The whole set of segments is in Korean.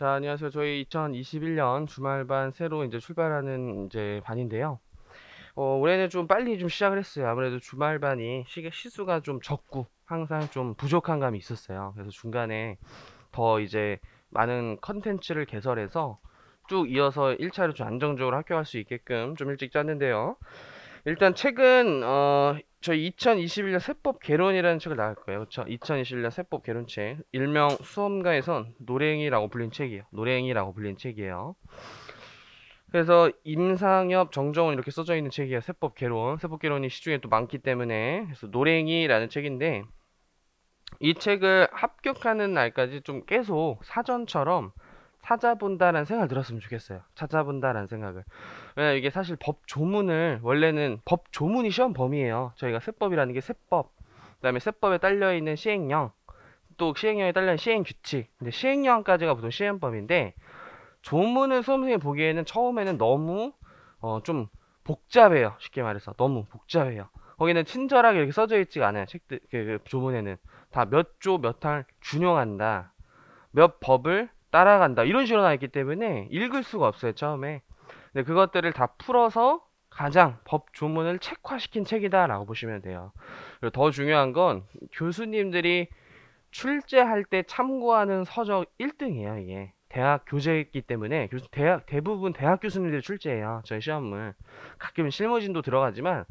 자, 안녕하세요. 저희 2021년 주말반 새로 이제 출발하는 이제 반인데요. 어, 올해는 좀 빨리 좀 시작을 했어요. 아무래도 주말반이 시, 계 시수가 좀 적고 항상 좀 부족한 감이 있었어요. 그래서 중간에 더 이제 많은 컨텐츠를 개설해서 쭉 이어서 1차를 좀 안정적으로 합격할 수 있게끔 좀 일찍 짰는데요. 일단 책은 어 저희 2021년 세법 개론이라는 책을 나갈 거예요. 그렇죠? 2021년 세법 개론책. 일명 수험가에선 노랭이라고 불린 책이에요. 노랭이라고 불린 책이에요. 그래서 임상엽, 정정원 이렇게 써져 있는 책이에요. 세법 개론. 세법 개론이 시중에 또 많기 때문에 그래서 노랭이라는 책인데 이 책을 합격하는 날까지 좀 계속 사전처럼 찾아본다라는 생각을 들었으면 좋겠어요. 찾아본다라는 생각을. 왜냐 이게 사실 법 조문을 원래는 법 조문이 시험 범위예요. 저희가 세법이라는 게 세법, 그다음에 세법에 딸려 있는 시행령, 또 시행령에 딸려 있는 시행 규칙. 근데 시행령까지가 보통 시험 범위인데 조문을 수험생이 보기에는 처음에는 너무 어, 좀 복잡해요. 쉽게 말해서 너무 복잡해요. 거기는 친절하게 이렇게 써져 있지가 않아요. 책들 그, 그 조문에는 다 몇 조몇항 준용한다. 몇 법을 따라간다. 이런 식으로 나와 있기 때문에 읽을 수가 없어요. 처음에. 근데 네, 그것들을 다 풀어서 가장 법 조문을 책화시킨 책이다라고 보시면 돼요. 그리고 더 중요한 건 교수님들이 출제할 때 참고하는 서적 1등이에요, 이게. 대학 교재이기 때문에 교수, 대학 대부분 대학 교수님들이 출제해요. 저희 시험을 가끔 실무진도 들어가지만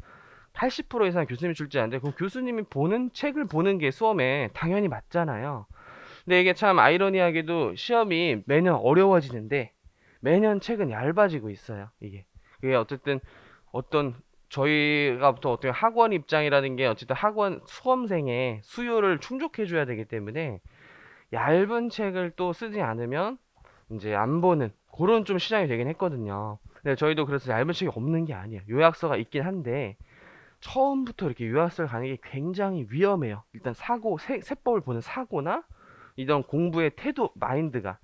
80% 이상 교수님이 출제하는데 그 교수님이 보는 책을 보는 게 수험에 당연히 맞잖아요. 근데 이게 참 아이러니하게도 시험이 매년 어려워지는데 매년 책은 얇아지고 있어요. 이게 그게 어쨌든 어떤 저희가 부터 어떻게 학원 입장이라는 게 어쨌든 학원 수험생의 수요를 충족해 줘야 되기 때문에 얇은 책을 또 쓰지 않으면 이제 안 보는 그런 좀 시장이 되긴 했거든요. 근데 저희도 그래서 얇은 책이 없는 게 아니에요. 요약서가 있긴 한데 처음부터 이렇게 요약서를 가는 게 굉장히 위험해요. 일단 사고 세, 세법을 보는 사고나 이런 공부의 태도 마인드가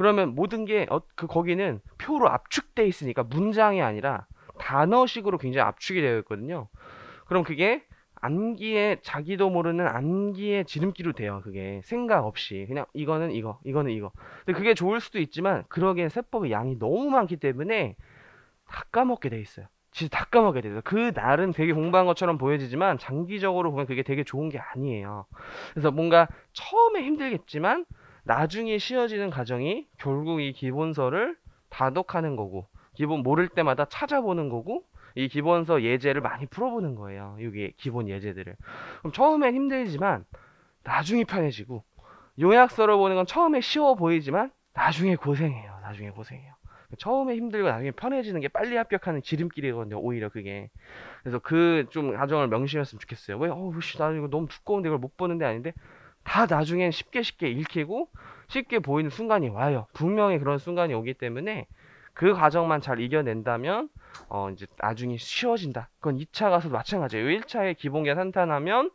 그러면 모든 게그 어, 거기는 표로 압축돼 있으니까 문장이 아니라 단어식으로 굉장히 압축이 되어 있거든요. 그럼 그게 암기에 자기도 모르는 암기의 지름길로 돼요. 그게 생각 없이 그냥 이거는 이거, 이거는 이거. 근데 그게 좋을 수도 있지만 그러기엔 세법의 양이 너무 많기 때문에 다 까먹게 돼 있어요. 진짜 다 까먹게 돼서그 날은 되게 공부한 것처럼 보여지지만 장기적으로 보면 그게 되게 좋은 게 아니에요. 그래서 뭔가 처음에 힘들겠지만 나중에 씌어지는 과정이 결국 이 기본서를 다독하는 거고 기본 모를 때마다 찾아보는 거고 이 기본서 예제를 많이 풀어보는 거예요. 여기 기본 예제들을. 그럼 처음엔 힘들지만 나중에 편해지고 요약서를 보는 건 처음에 쉬워 보이지만 나중에 고생해요. 나중에 고생해요. 처음에 힘들고 나중에 편해지는 게 빨리 합격하는 지름길이거든요. 오히려 그게. 그래서 그 좀 과정을 명심했으면 좋겠어요. 왜, 어우, 씨, 나 이거 너무 두꺼운데 이걸 못 보는데 아닌데. 다 나중엔 쉽게 쉽게 읽히고 쉽게 보이는 순간이 와요. 분명히 그런 순간이 오기 때문에 그 과정만 잘 이겨낸다면 어 이제 나중에 쉬워진다. 그건 2차 가서도 마찬가지예요. 1차에 기본기가 탄탄하면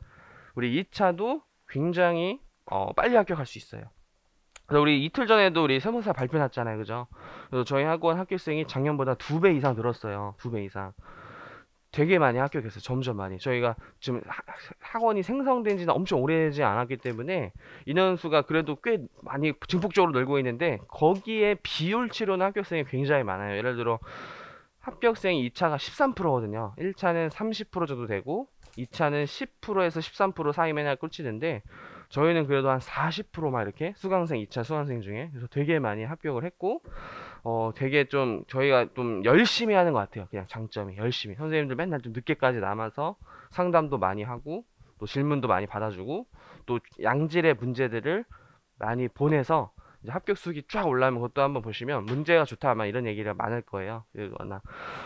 우리 2차도 굉장히 어 빨리 합격할 수 있어요. 그래서 우리 이틀 전에도 우리 세무사 발표 났잖아요. 그죠? 그래서 저희 학원 학교생이 작년보다 두 배 이상 늘었어요. 두 배 이상. 되게 많이 합격했어요. 점점 많이. 저희가 지금 학원이 생성된 지는 엄청 오래되지 않았기 때문에 인원수가 그래도 꽤 많이 증폭적으로 늘고 있는데 거기에 비율치로는 합격생이 굉장히 많아요. 예를 들어 합격생 2차가 13%거든요. 1차는 30% 정도 되고 2차는 10%에서 13% 사이면 꽂히는데 저희는 그래도 한 40%막 이렇게 수강생 2차 수강생 중에 그래서 되게 많이 합격을 했고 어, 되게 좀 저희가 좀 열심히 하는 것 같아요. 그냥 장점이 열심히 선생님들 맨날 좀 늦게까지 남아서 상담도 많이 하고 또 질문도 많이 받아주고 또 양질의 문제들을 많이 보내서 이제 합격 수익이 쫙 올라오면 그것도 한번 보시면 문제가 좋다 아마 이런 얘기가 많을 거예요. 그거나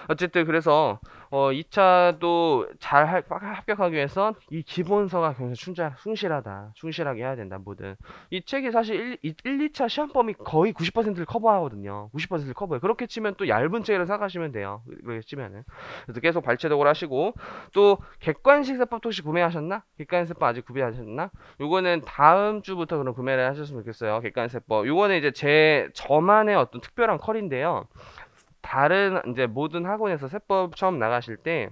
어쨌든 그래서 어 2차도 잘 할, 합격하기 위해서 이 기본서가 굉장히 충자, 충실하다. 충실하게 해야 된다. 뭐든. 이 책이 사실 1, 1 2차 시험범위 거의 90%를 커버하거든요. 90%를 커버해. 그렇게 치면 또 얇은 책이라 생각하시면 돼요. 그렇게 치면은. 그래서 계속 발췌독을 하시고 또 객관식 세법 혹시 구매하셨나? 객관식 세법 아직 구매하셨나? 요거는 다음 주부터 그럼 구매를 하셨으면 좋겠어요. 객관식 세법 요거는 이제 제 저만의 어떤 특별한 컬인데요. 다른 이제 모든 학원에서 세법 처음 나가실 때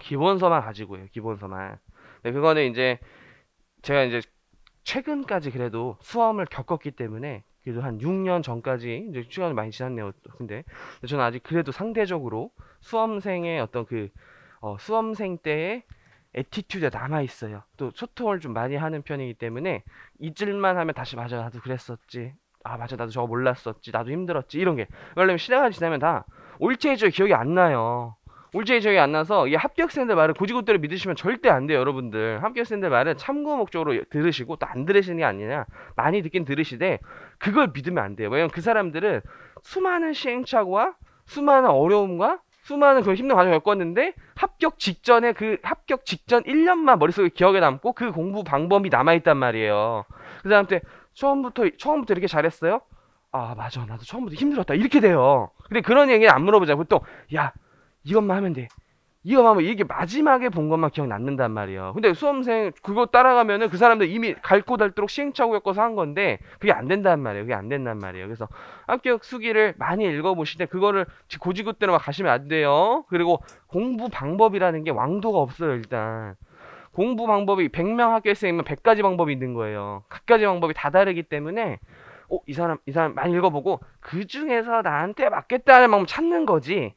기본서만 가지고 해요. 기본서만. 네, 그거는 이제 제가 이제 최근까지 그래도 수험을 겪었기 때문에 그래도 한 6년 전까지 이제 시간이 많이 지났네요. 근데 저는 아직 그래도 상대적으로 수험생의 어떤 그 어, 수험생 때의 에티튜드가 남아 있어요. 또 소통을 좀 많이 하는 편이기 때문에 잊을만 하면 다시 맞아 나도 그랬었지. 아 맞아 나도 저거 몰랐었지. 나도 힘들었지. 이런 게. 왜냐면 시대가 지나면 다 올체이저의 기억이 안 나요. 올체이 저기 안 나서 이 합격생들 말을 고지고대로 믿으시면 절대 안 돼요 여러분들 합격생들 말은 참고 목적으로 들으시고 또 안 들으시는 게 아니냐 많이 듣긴 들으시되 그걸 믿으면 안 돼요 왜냐면 그 사람들은 수많은 시행착오와 수많은 어려움과 수많은 그런 힘든 과정을 겪었는데 합격 직전에 그 합격 직전 1년만 머릿속에 기억에 남고 그 공부 방법이 남아있단 말이에요. 그 사람한테 처음부터, 처음부터 이렇게 잘했어요? 아, 맞아. 나도 처음부터 힘들었다. 이렇게 돼요. 근데 그런 얘기는 안 물어보자. 보통, 야, 이것만 하면 돼. 이거마면 이게 마지막에 본 것만 기억 남는단 말이에요. 근데 수험생 그거 따라가면은 그 사람들 이미 갈고 닳도록 시행착오 겪어서 한 건데 그게 안 된단 말이에요. 그게 안 된단 말이에요. 그래서 합격 수기를 많이 읽어보시되 그거를 고지급대로막 가시면 안 돼요. 그리고 공부 방법이라는 게 왕도가 없어요. 일단 공부 방법이 100명 학교에이면 100가지 방법이 있는 거예요. 각가지 방법이 다 다르기 때문에 어, 이 사람 이 사람 많이 읽어보고 그 중에서 나한테 맞겠다는 방법 찾는 거지.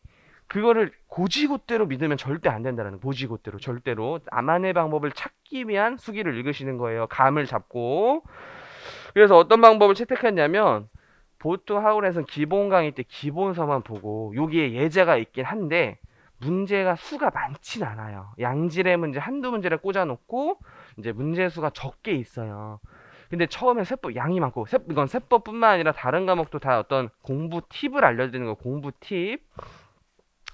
그거를 고지고대로 믿으면 절대 안 된다는 고지고대로 절대로 나만의 방법을 찾기 위한 수기를 읽으시는 거예요. 감을 잡고 그래서 어떤 방법을 채택했냐면 보트 하울에서는 기본 강의 때 기본서만 보고 여기에 예제가 있긴 한데 문제가 수가 많진 않아요. 양질의 문제 한두 문제를 꽂아놓고 이제 문제 수가 적게 있어요. 근데 처음에 세법 양이 많고 세, 이건 세법뿐만 아니라 다른 과목도 다 어떤 공부 팁을 알려드리는 거 공부 팁.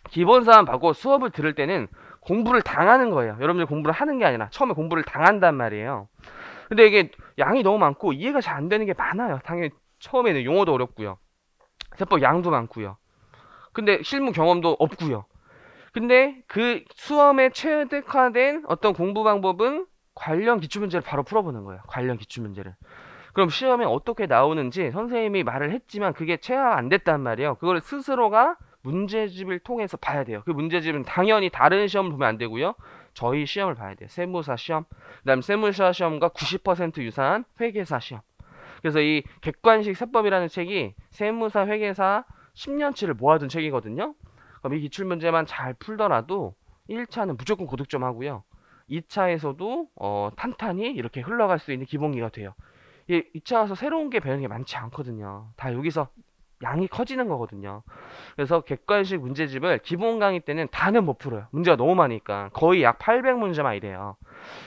기본사항 받고 수업을 들을 때는 공부를 당하는 거예요. 여러분들 공부를 하는 게 아니라 처음에 공부를 당한단 말이에요. 근데 이게 양이 너무 많고 이해가 잘 안 되는 게 많아요. 당연히 처음에는 용어도 어렵고요. 세법 양도 많고요. 근데 실무 경험도 없고요. 근데 그 수험에 최적화된 어떤 공부 방법은 관련 기출 문제를 바로 풀어보는 거예요. 관련 기출 문제를. 그럼 시험에 어떻게 나오는지 선생님이 말을 했지만 그게 체화 안 됐단 말이에요. 그걸 스스로가 문제집을 통해서 봐야 돼요. 그 문제집은 당연히 다른 시험을 보면 안 되고요. 저희 시험을 봐야 돼요. 세무사 시험. 그다음 세무사 시험과 90% 유사한 회계사 시험. 그래서 이 객관식 세법이라는 책이 세무사 회계사 10년치를 모아둔 책이거든요. 그럼 이 기출 문제만 잘 풀더라도 1차는 무조건 고득점 하고요. 2차에서도 어, 탄탄히 이렇게 흘러갈 수 있는 기본기가 돼요. 2차 와서 새로운 게 배우는 게 많지 않거든요. 다 여기서 양이 커지는 거거든요. 그래서 객관식 문제집을 기본 강의 때는 다는 못 풀어요. 문제가 너무 많으니까 거의 약 800문제만 이래요.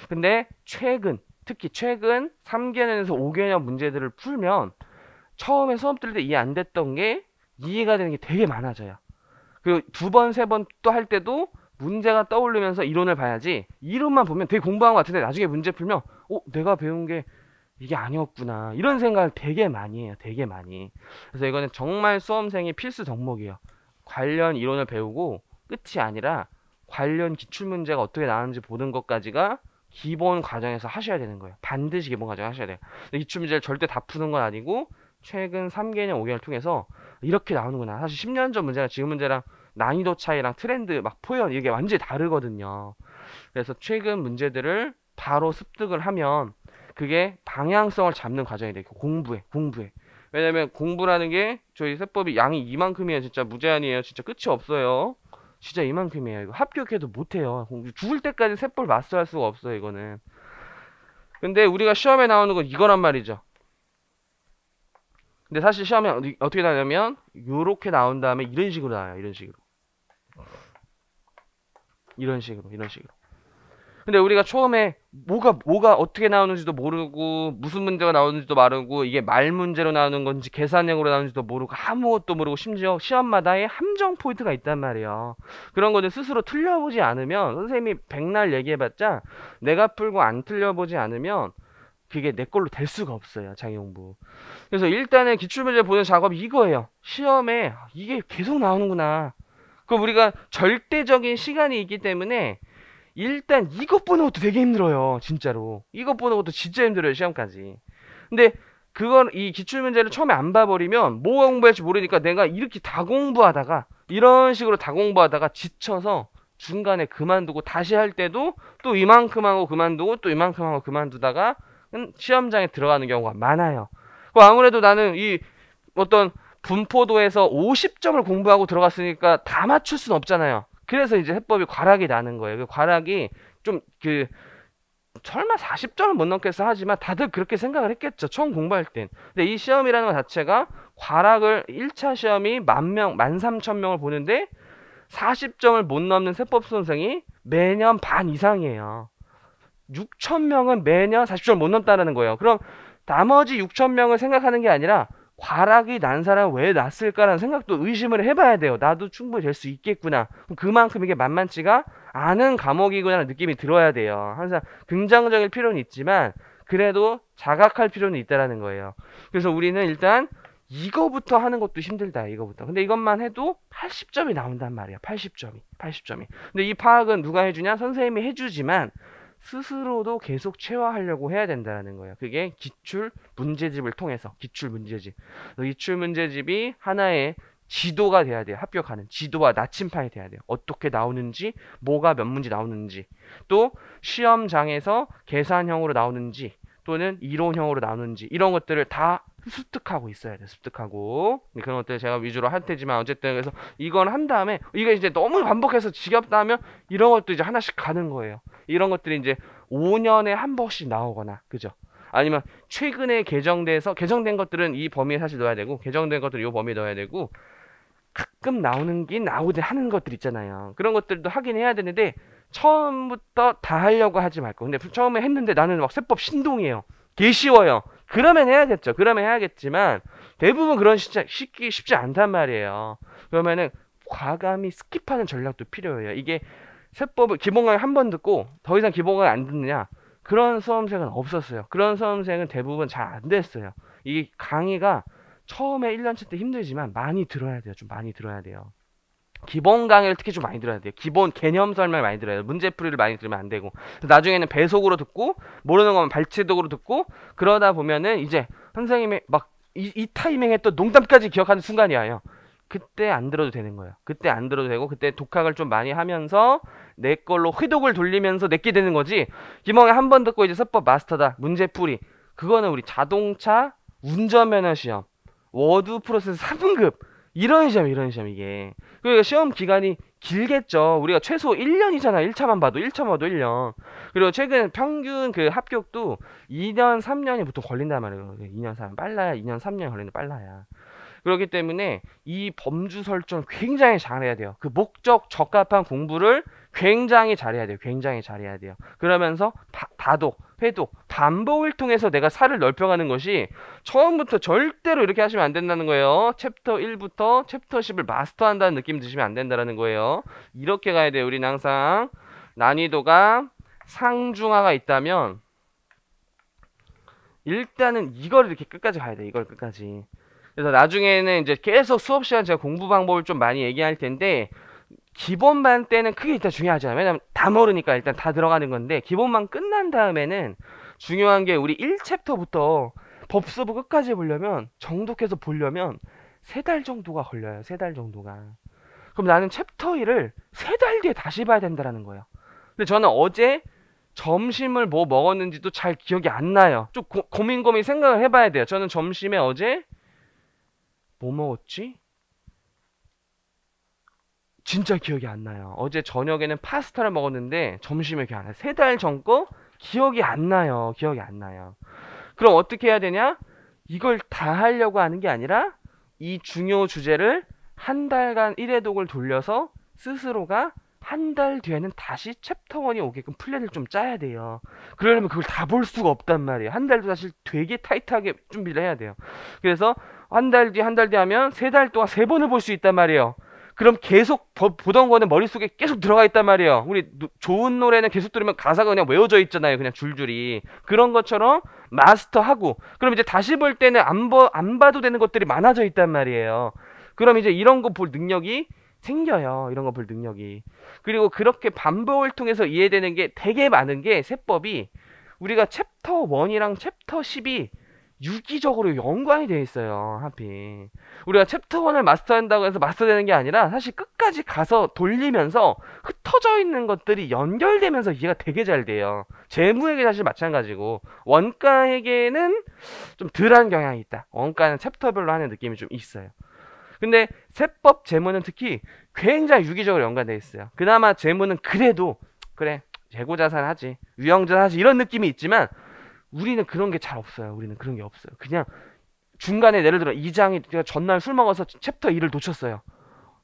근데 최근 특히 최근 3개년에서 5개년 문제들을 풀면 처음에 수업 들을 때 이해 안 됐던 게 이해가 되는 게 되게 많아져요. 그리고 두 번, 세 번 또 할 때도 문제가 떠오르면서 이론을 봐야지 이론만 보면 되게 공부한 것 같은데 나중에 문제 풀면 어? 내가 배운 게 이게 아니었구나 이런 생각을 되게 많이 해요 되게 많이 그래서 이거는 정말 수험생의 필수 덕목이에요 관련 이론을 배우고 끝이 아니라 관련 기출문제가 어떻게 나왔는지 보는 것까지가 기본 과정에서 하셔야 되는 거예요 반드시 기본 과정 하셔야 돼요 기출문제를 절대 다 푸는 건 아니고 최근 3개년 5개월 통해서 이렇게 나오는구나 사실 10년 전 문제랑 지금 문제랑 난이도 차이랑 트렌드 막 표현 이게 완전히 다르거든요 그래서 최근 문제들을 바로 습득을 하면 그게 방향성을 잡는 과정이 돼. 공부해, 공부해. 왜냐면 공부라는 게 저희 세법이 양이 이만큼이에요. 진짜 무제한이에요. 진짜 끝이 없어요. 진짜 이만큼이에요. 이거 합격해도 못해요. 죽을 때까지 세법 마스터할 수가 없어요. 이거는. 근데 우리가 시험에 나오는 건 이거란 말이죠. 근데 사실 시험에 어떻게 나냐면 요렇게 나온 다음에 이런 식으로 나와요. 이런 식으로. 이런 식으로, 이런 식으로. 근데 우리가 처음에 뭐가 뭐가 어떻게 나오는지도 모르고 무슨 문제가 나오는지도 모르고 이게 말 문제로 나오는 건지 계산형으로 나오는지도 모르고 아무것도 모르고 심지어 시험마다의 함정 포인트가 있단 말이에요. 그런 거는 스스로 틀려보지 않으면 선생님이 백날 얘기해봤자 내가 풀고 안 틀려보지 않으면 그게 내 걸로 될 수가 없어요. 장용부. 그래서 일단은 기출문제 보는 작업이 이거예요. 시험에 이게 계속 나오는구나. 그 우리가 절대적인 시간이 있기 때문에 일단 이것 보는 것도 되게 힘들어요. 진짜로. 이것 보는 것도 진짜 힘들어요. 시험까지. 근데 그건 이 기출문제를 처음에 안 봐버리면 뭐가 공부할지 모르니까 내가 이렇게 다 공부하다가 이런 식으로 다 공부하다가 지쳐서 중간에 그만두고 다시 할 때도 또 이만큼 하고 그만두고 또 이만큼 하고 그만두다가 음, 시험장에 들어가는 경우가 많아요. 아무래도 나는 이 어떤 분포도에서 50점을 공부하고 들어갔으니까 다 맞출 수는 없잖아요. 그래서 이제 해법이 과락이 나는 거예요. 그 과락이 좀 그 설마 40점을 못 넘겠어 하지만 다들 그렇게 생각을 했겠죠. 처음 공부할 땐. 근데 이 시험이라는 것 자체가 과락을 1차 시험이 만 명, 만3천 명을 보는데 40점을 못 넘는 세법 선생이 매년 반 이상이에요. 6천 명은 매년 40점을 못 넘다라는 거예요. 그럼 나머지 6천 명을 생각하는 게 아니라 과락이 난 사람 왜 났을까라는 생각도 의심을 해봐야 돼요. 나도 충분히 될 수 있겠구나. 그만큼 이게 만만치가 않은 감옥이구나라는 느낌이 들어야 돼요. 항상 긍정적일 필요는 있지만 그래도 자각할 필요는 있다라는 거예요. 그래서 우리는 일단 이거부터 하는 것도 힘들다. 이거부터. 근데 이것만 해도 80점이 나온단 말이야. 80점이. 80점이. 근데 이 파악은 누가 해주냐? 선생님이 해주지만 스스로도 계속 체화하려고 해야 된다는 거예요. 그게 기출 문제집을 통해서 기출 문제집. 기출 문제집이 하나의 지도가 돼야 돼요. 합격하는 지도와 나침판이 돼야 돼요. 어떻게 나오는지, 뭐가 몇 문제 나오는지, 또 시험장에서 계산형으로 나오는지, 또는 이론형으로 나오는지 이런 것들을 다 습득하고 있어야 돼. 습득하고 네, 그런 것들 제가 위주로 할 테지만 어쨌든 그래서 이건 한 다음에 이게 이제 너무 반복해서 지겹다 하면 이런 것도 이제 하나씩 가는 거예요. 이런 것들이 이제 5년에 한 번씩 나오거나 그죠? 아니면 최근에 개정돼서 개정된 것들은 이 범위에 사실 넣어야 되고 개정된 것들은 이 범위에 넣어야 되고 가끔 나오는 게 나오든 하는 것들 있잖아요. 그런 것들도 확인 해야 되는데 처음부터 다 하려고 하지 말고 근데 처음에 했는데 나는 막 세법 신동이에요. 개 쉬워요. 그러면 해야겠죠. 그러면 해야겠지만 대부분 그런 시장 쉽기 쉽지 않단 말이에요. 그러면은 과감히 스킵하는 전략도 필요해요. 이게 세법을 기본 강의 한 번 듣고 더 이상 기본 강의 안 듣느냐 그런 수험생은 없었어요. 그런 수험생은 대부분 잘 안 됐어요. 이 강의가 처음에 1년째때 힘들지만 많이 들어야 돼요. 좀 많이 들어야 돼요. 기본 강의를 특히 좀 많이 들어야 돼요. 기본 개념 설명을 많이 들어야 돼요. 문제풀이를 많이 들으면 안 되고 나중에는 배속으로 듣고 모르는 거면 발치독으로 듣고 그러다 보면은 이제 선생님이 막 이, 이 타이밍에 또 농담까지 기억하는 순간이에요. 그때 안 들어도 되는 거예요. 그때 안 들어도 되고 그때 독학을 좀 많이 하면서 내 걸로 회독을 돌리면서 내게 되는 거지. 기멍에 한 번 듣고 이제 서법 마스터다. 문제풀이. 그거는 우리 자동차 운전면허 시험 워드 프로세스 3등급 이런 시험, 이런 시험, 이게. 그러니까 시험 기간이 길겠죠. 우리가 최소 1년이잖아. 1차만 봐도, 1차만 봐도 1년. 그리고 최근 평균 그 합격도 2년, 3년이 보통 걸린단 말이에요. 2년, 그 3년. 빨라야, 2년, 3년 걸리는 빨라야. 그렇기 때문에 이 범주 설정 굉장히 잘해야 돼요. 그 목적 적합한 공부를 굉장히 잘해야 돼요. 굉장히 잘해야 돼요. 그러면서 바, 바둑 해도 담보를 통해서 내가 살을 넓혀가는 것이 처음부터 절대로 이렇게 하시면 안 된다는 거예요. 챕터 1부터 챕터 10을 마스터한다는 느낌 드시면 안 된다는 거예요. 이렇게 가야 돼요. 우리는 항상 난이도가 상중하가 있다면 일단은 이걸 이렇게 끝까지 가야 돼. 이걸 끝까지. 그래서 나중에는 이제 계속 수업 시간 제가 공부 방법을 좀 많이 얘기할 텐데 기본반 때는 크게 일단 중요하지 않아요. 왜냐면 다 모르니까 일단 다 들어가는 건데 기본만 끝난 다음에는 중요한 게 우리 1챕터부터 법수부 끝까지 보려면 정독해서 보려면 세 달 정도가 걸려요. 세 달 정도가. 그럼 나는 챕터 1을 세 달 뒤에 다시 봐야 된다라는 거예요. 근데 저는 어제 점심을 뭐 먹었는지도 잘 기억이 안 나요. 좀 고, 고민 고민 생각을 해봐야 돼요. 저는 점심에 어제 뭐 먹었지? 진짜 기억이 안 나요. 어제 저녁에는 파스타를 먹었는데 점심에 기억 안 나요. 세 달 전 거 기억이 안 나요. 기억이 안 나요. 그럼 어떻게 해야 되냐? 이걸 다 하려고 하는 게 아니라 이 중요 주제를 한 달간 1회독을 돌려서 스스로가 한 달 뒤에는 다시 챕터 1이 오게끔 플랜을 좀 짜야 돼요. 그러려면 그걸 다 볼 수가 없단 말이에요. 한 달도 사실 되게 타이트하게 준비를 해야 돼요. 그래서 한 달 뒤, 한 달 뒤 하면 세 달 동안 세 번을 볼 수 있단 말이에요. 그럼 계속 보던 거는 머릿속에 계속 들어가 있단 말이에요. 우리 좋은 노래는 계속 들으면 가사가 그냥 외워져 있잖아요. 그냥 줄줄이. 그런 것처럼 마스터하고 그럼 이제 다시 볼 때는 안, 보, 안 봐도 되는 것들이 많아져 있단 말이에요. 그럼 이제 이런 거 볼 능력이 생겨요. 이런 거 볼 능력이. 그리고 그렇게 반복을 통해서 이해되는 게 되게 많은 게 세법이 우리가 챕터 1이랑 챕터 10이 유기적으로 연관이 돼 있어요. 하필 우리가 챕터 1을 마스터한다고 해서 마스터되는 게 아니라 사실 끝까지 가서 돌리면서 흩어져 있는 것들이 연결되면서 이해가 되게 잘 돼요. 재무에게 사실 마찬가지고 원가에게는 좀 덜한 경향이 있다. 원가는 챕터별로 하는 느낌이 좀 있어요. 근데 세법 재무는 특히 굉장히 유기적으로 연관되어 있어요. 그나마 재무는 그래도 그래 재고자산 하지 유형자산 하지 이런 느낌이 있지만 우리는 그런 게 잘 없어요. 우리는 그런 게 없어요. 그냥 중간에 예를 들어 2장이 제가 전날 술 먹어서 챕터 2를 놓쳤어요.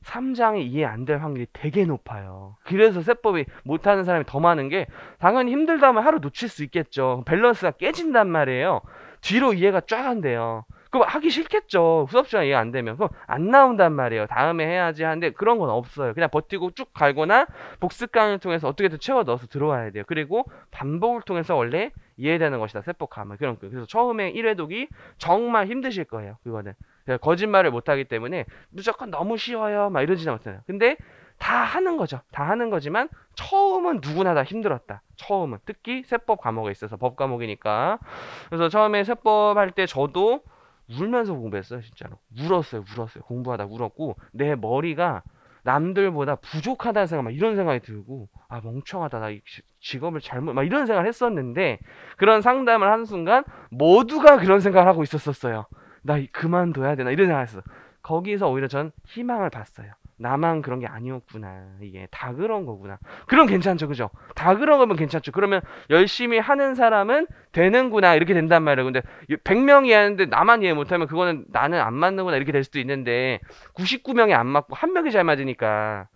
3장이 이해 안 될 확률이 되게 높아요. 그래서 세법이 못하는 사람이 더 많은 게 당연히 힘들다면 하루 놓칠 수 있겠죠. 밸런스가 깨진단 말이에요. 뒤로 이해가 쫙 한대요. 그럼 하기 싫겠죠. 수업 시간 이해 안 되면 그럼 안 나온단 말이에요. 다음에 해야지 하는데 그런 건 없어요. 그냥 버티고 쭉 갈거나 복습 강을 통해서 어떻게든 채워 넣어서 들어와야 돼요. 그리고 반복을 통해서 원래 이해되는 것이다. 세포감은 그런 거. 그. 그래서 처음에 1회독이 정말 힘드실 거예요. 그거는 거짓말을 못하기 때문에 무조건 너무 쉬워요. 막 이러지는 않잖아요. 근데 다 하는 거죠. 다 하는 거지만 처음은 누구나 다 힘들었다. 처음은 특히 세법 과목에 있어서 법 과목이니까 그래서 처음에 세법 할 때 저도 울면서 공부했어요. 진짜로 울었어요. 울었어요. 공부하다 울었고 내 머리가 남들보다 부족하다는 생각 막 이런 생각이 들고 아 멍청하다 나 직업을 잘못 막 이런 생각을 했었는데 그런 상담을 하는 순간 모두가 그런 생각을 하고 있었었어요. 나 그만둬야 되나 이런 생각했어. 거기에서 오히려 전 희망을 봤어요. 나만 그런 게 아니었구나. 이게 다 그런 거구나. 그럼 괜찮죠, 그죠? 다 그런 거면 괜찮죠. 그러면 열심히 하는 사람은 되는구나. 이렇게 된단 말이에요. 근데 100명 이하는데 나만 이해 못하면 그거는 나는 안 맞는구나. 이렇게 될 수도 있는데 99명이 안 맞고 한 명이 잘 맞으니까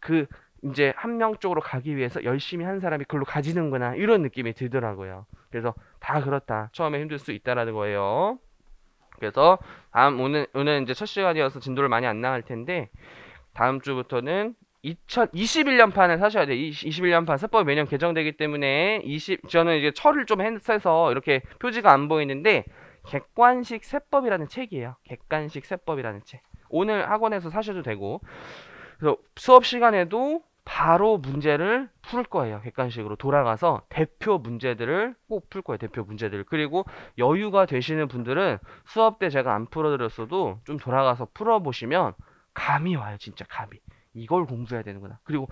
그 이제 한 명 쪽으로 가기 위해서 열심히 한 사람이 그걸로 가지는구나. 이런 느낌이 들더라고요. 그래서 다 그렇다. 처음에 힘들 수 있다라는 거예요. 그래서 다음 오늘 오늘 이제 첫 시간이어서 진도를 많이 안 나갈 텐데 다음 주부터는 2021년판을 사셔야 돼요. 21년판 세법 이 매년 개정되기 때문에 20 저는 이제 철을 좀 해서 이렇게 표지가 안 보이는데 객관식 세법이라는 책이에요. 객관식 세법이라는 책. 오늘 학원에서 사셔도 되고 그래서 수업 시간에도 바로 문제를 풀 거예요. 객관식으로 돌아가서 대표 문제들을 꼭 풀 거예요. 대표 문제들. 그리고 여유가 되시는 분들은 수업 때 제가 안 풀어드렸어도 좀 돌아가서 풀어보시면 감이 와요, 진짜 감이. 이걸 공부해야 되는구나. 그리고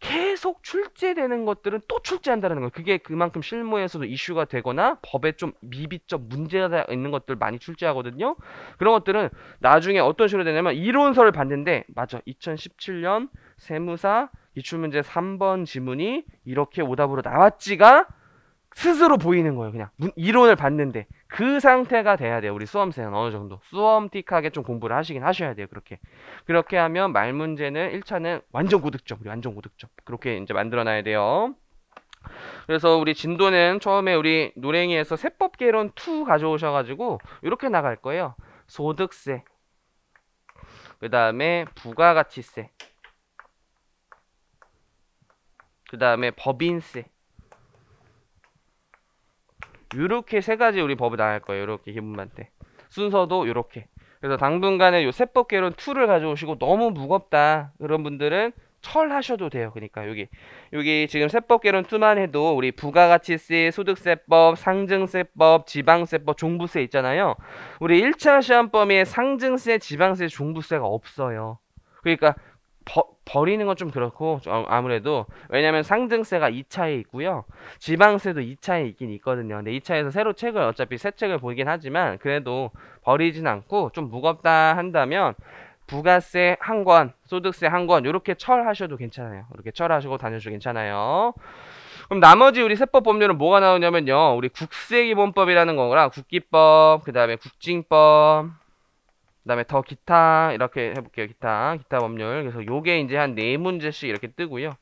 계속 출제되는 것들은 또 출제한다는 거예요. 그게 그만큼 실무에서도 이슈가 되거나 법에 좀 미비점 문제가 있는 것들 많이 출제하거든요. 그런 것들은 나중에 어떤 식으로 되냐면 이론서를 봤는데 맞아. 2017년 세무사 기출문제 3번 지문이 이렇게 오답으로 나왔지가 스스로 보이는 거예요. 그냥 이론을 봤는데 그 상태가 돼야 돼요. 우리 수험생은 어느 정도. 수험틱하게 좀 공부를 하시긴 하셔야 돼요. 그렇게. 그렇게 하면 말 문제는 1차는 완전 고득점. 우리 완전 고득점. 그렇게 이제 만들어 놔야 돼요. 그래서 우리 진도는 처음에 우리 노랭이에서 세법 개론 2 가져오셔 가지고 이렇게 나갈 거예요. 소득세. 그다음에 부가가치세. 그다음에 법인세. 요렇게 세 가지 우리 법을 나갈 거예요. 이렇게 기분만 때. 순서도 요렇게. 그래서 당분간에 요 세법 개론 2를 가져오시고 너무 무겁다. 그런 분들은 철하셔도 돼요. 그러니까 여기 여기 지금 세법 개론 2만 해도 우리 부가가치세, 소득세법, 상증세법, 지방세법, 종부세 있잖아요. 우리 1차 시험 범위에 상증세, 지방세, 종부세가 없어요. 그러니까 버, 버리는 건 좀 그렇고 아무래도 왜냐면 상등세가 2차에 있고요. 지방세도 2차에 있긴 있거든요. 근데 2차에서 새로 책을 어차피 새 책을 보긴 이 하지만 그래도 버리진 않고 좀 무겁다 한다면 부가세 한 권, 소득세 한 권 이렇게 철하셔도 괜찮아요. 이렇게 철하시고 다녀도 괜찮아요. 그럼 나머지 우리 세법 법률은 뭐가 나오냐면요. 우리 국세기본법이라는 거랑 국기법, 그 다음에 국징법, 그 다음에 더 기타 이렇게 해볼게요. 기타, 기타 법률. 그래서 요게 이제 한 네문제씩 이렇게 뜨고요.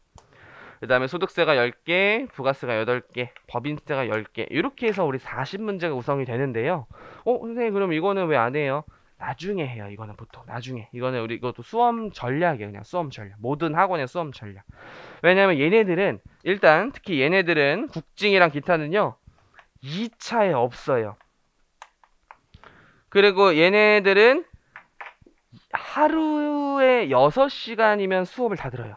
그 다음에 소득세가 10개, 부가세가 8개, 법인세가 10개 이렇게 해서 우리 40문제가 구성이 되는데요. 어? 선생님 그럼 이거는 왜 안 해요? 나중에 해요. 이거는 보통 나중에. 이거는 우리 이것도 수험 전략이에요. 그냥 수험 전략. 모든 학원의 수험 전략. 왜냐면 얘네들은 일단 특히 얘네들은 국징이랑 기타는요. 2차에 없어요. 그리고 얘네들은 하루에 여섯 시간이면 수업을 다 들어요.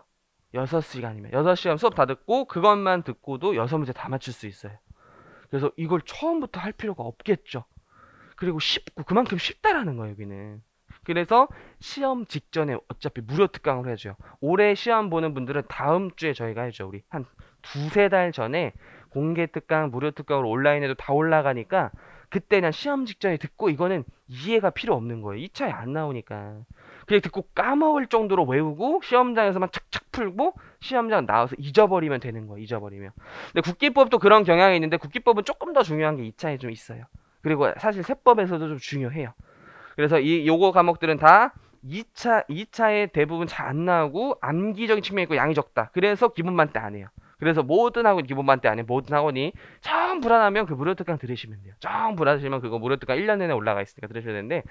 여섯 시간이면 여섯 시간 수업 다 듣고 그것만 듣고도 여섯 문제 다 맞출 수 있어요. 그래서 이걸 처음부터 할 필요가 없겠죠. 그리고 쉽고 그만큼 쉽다라는 거예요, 여기는. 그래서 시험 직전에 어차피 무료 특강으로 해줘요. 올해 시험 보는 분들은 다음 주에 저희가 해줘. 우리 한 두세 달 전에 공개 특강, 무료 특강으로 온라인에도 다 올라가니까 그때 난 시험 직전에 듣고 이거는 이해가 필요 없는 거예요. 이차에안 나오니까. 그냥 듣고 까먹을 정도로 외우고 시험장에서만 착착 풀고 시험장 나와서 잊어버리면 되는 거예요. 잊어버리면. 근데 국기법도 그런 경향이 있는데 국기법은 조금 더 중요한 게이차에좀 있어요. 그리고 사실 세법에서도 좀 중요해요. 그래서 이 요거 과목들은 다 2차 2차에 대부분 잘 안 나오고 암기적인 측면이 있고 양이 적다. 그래서 기본만 때 안 해요. 그래서 모든 학원 기본반대 아닌 모든 학원이 참 불안하면 그 무료 특강 들으시면 돼요. 참 불안하시면 그거 무료 특강 1년 내내 올라가 있으니까 들으셔야 되는데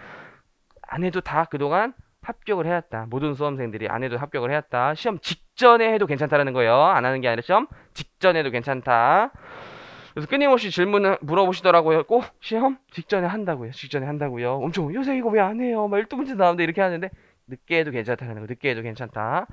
안 해도 다 그동안 합격을 해왔다. 모든 수험생들이 안 해도 합격을 해왔다. 시험 직전에 해도 괜찮다라는 거예요. 안 하는 게 아니라 시험 직전에 해도 괜찮다. 그래서 끊임없이 질문을 물어보시더라고요. 꼭 시험 직전에 한다고요. 직전에 한다고요. 엄청 요새 이거 왜 안 해요? 막 1두 문제 나오는데 이렇게 하는데 늦게 해도 괜찮다는 거, 늦게 해도 괜찮다.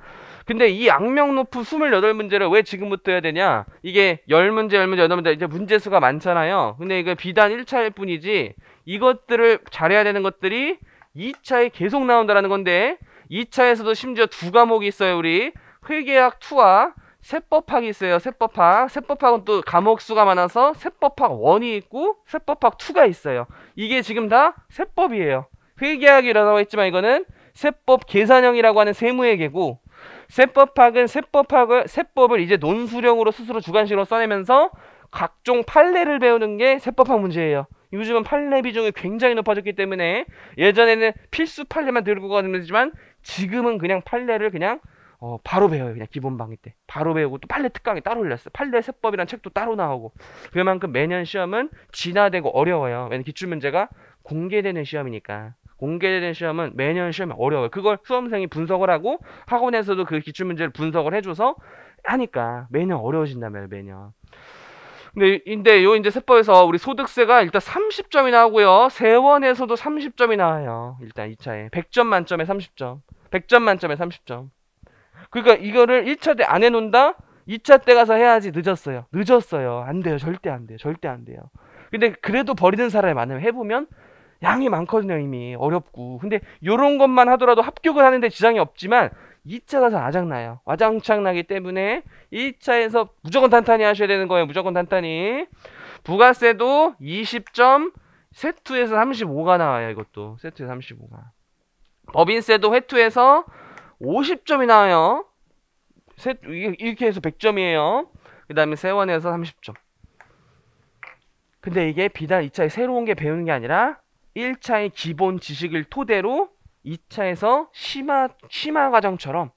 근데 이악명높은 28문제를 왜 지금부터 해야 되냐? 이게 10문제, 10문제, 8문제, 이제 문제수가 많잖아요. 근데 이거 비단 1차일 뿐이지, 이것들을 잘해야 되는 것들이 2차에 계속 나온다라는 건데, 2차에서도 심지어 두 과목이 있어요, 우리. 회계학 2와 세법학이 있어요, 세법학. 세법학은 또 과목수가 많아서 세법학 1이 있고, 세법학 2가 있어요. 이게 지금 다 세법이에요. 회계학이라고 했지만 이거는 세법 계산형이라고 하는 세무회계고 세법학은 세법학을 세법을 이제 논술형으로 스스로 주관식으로 써내면서 각종 판례를 배우는 게 세법학 문제예요. 요즘은 판례 비중이 굉장히 높아졌기 때문에 예전에는 필수 판례만 들고 가는지만 지금은 그냥 판례를 그냥 어, 바로 배워요. 그냥 기본 강의 때. 바로 배우고 또 판례 특강이 따로 올렸어. 요 판례 세법이란 책도 따로 나오고. 그만큼 매년 시험은 진화되고 어려워요. 왜냐면 기출 문제가 공개되는 시험이니까. 공개된 시험은 매년 시험이 어려워요. 그걸 수험생이 분석을 하고 학원에서도 그 기출 문제를 분석을 해줘서 하니까 매년 어려워진다며 매년. 근데 근데 요 이제 세법에서 우리 소득세가 일단 30점이 나오고요. 세원에서도 30점이 나와요. 일단 2차에 100점 만점에 30점. 100점 만점에 30점. 그러니까 이거를 1차 때 안 해놓는다? 2차 때 가서 해야지 늦었어요. 늦었어요. 안 돼요. 절대 안 돼요. 절대 안 돼요. 근데 그래도 버리는 사람이 많으면 해보면 양이 많거든요 이미 어렵고 근데 요런 것만 하더라도 합격을 하는데 지장이 없지만 2차 가서 아장나요 와장창 나기 때문에 1차에서 무조건 단단히 하셔야 되는 거예요 무조건 단단히 부가세도 20점 세트에서 35가 나와요 이것도 세트에서 35가 법인세도 회투에서 50점이 나와요 세, 이렇게 해서 100점이에요 그 다음에 세원에서 30점 근데 이게 비단 2차에 새로운 게 배우는 게 아니라 1차의 기본 지식을 토대로 2차에서 심화, 심화 과정처럼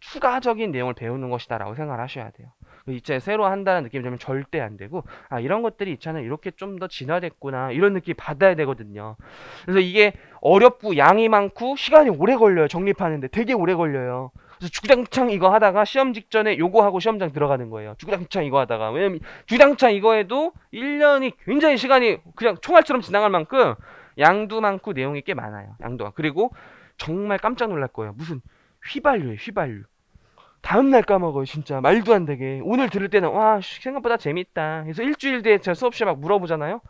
추가적인 내용을 배우는 것이다 라고 생각을 하셔야 돼요. 2차에 그 새로 한다는 느낌이 들면 절대 안 되고 아 이런 것들이 2차는 이렇게 좀 더 진화됐구나 이런 느낌 받아야 되거든요. 그래서 이게 어렵고 양이 많고 시간이 오래 걸려요. 정립하는데 되게 오래 걸려요. 그래서 주구장창 이거 하다가 시험 직전에 요거 하고 시험장 들어가는 거예요. 주구장창 이거 하다가 왜냐면 주구장창 이거 해도 1년이 굉장히 시간이 그냥 총알처럼 지나갈 만큼 양도 많고 내용이 꽤 많아요. 양도 많 그리고 정말 깜짝 놀랄 거예요. 무슨 휘발유예요, 휘발유. 다음날 까먹어요, 진짜. 말도 안 되게. 오늘 들을 때는, 와, 생각보다 재밌다. 그래서 일주일 뒤에 제가 수업시에 막 물어보잖아요.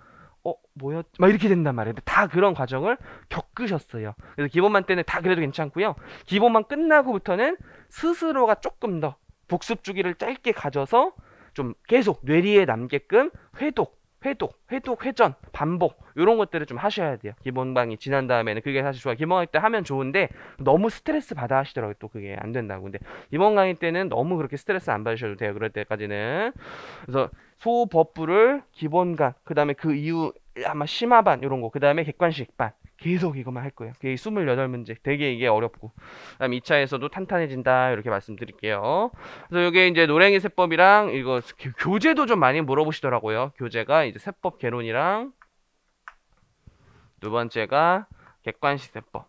어, 뭐였막 이렇게 된단 말이에요. 다 그런 과정을 겪으셨어요. 그래서 기본만 때는 다 그래도 괜찮고요. 기본만 끝나고부터는 스스로가 조금 더 복습 주기를 짧게 가져서 좀 계속 뇌리에 남게끔 회독, 회독, 회독, 회전, 반복 이런 것들을 좀 하셔야 돼요. 기본방이 지난 다음에는 그게 사실 좋아. 요 기본 강의 때 하면 좋은데 너무 스트레스 받아 하시더라고요. 또 그게 안 된다고. 근데 기본 강의 때는 너무 그렇게 스트레스 안 받으셔도 돼요. 그럴 때까지는. 그래서 소법부를 기본강그 다음에 그 이후 아마 심화반 이런 거, 그 다음에 객관식반 계속 이것만 할 거예요. 그게 28문제. 되게 이게 어렵고. 그 다음 2차에서도 탄탄해진다. 이렇게 말씀드릴게요. 그래서 이게 이제 노랭이 세법이랑 이거 교재도 좀 많이 물어보시더라고요. 교재가 이제 세법 개론이랑 두 번째가 객관식 세법.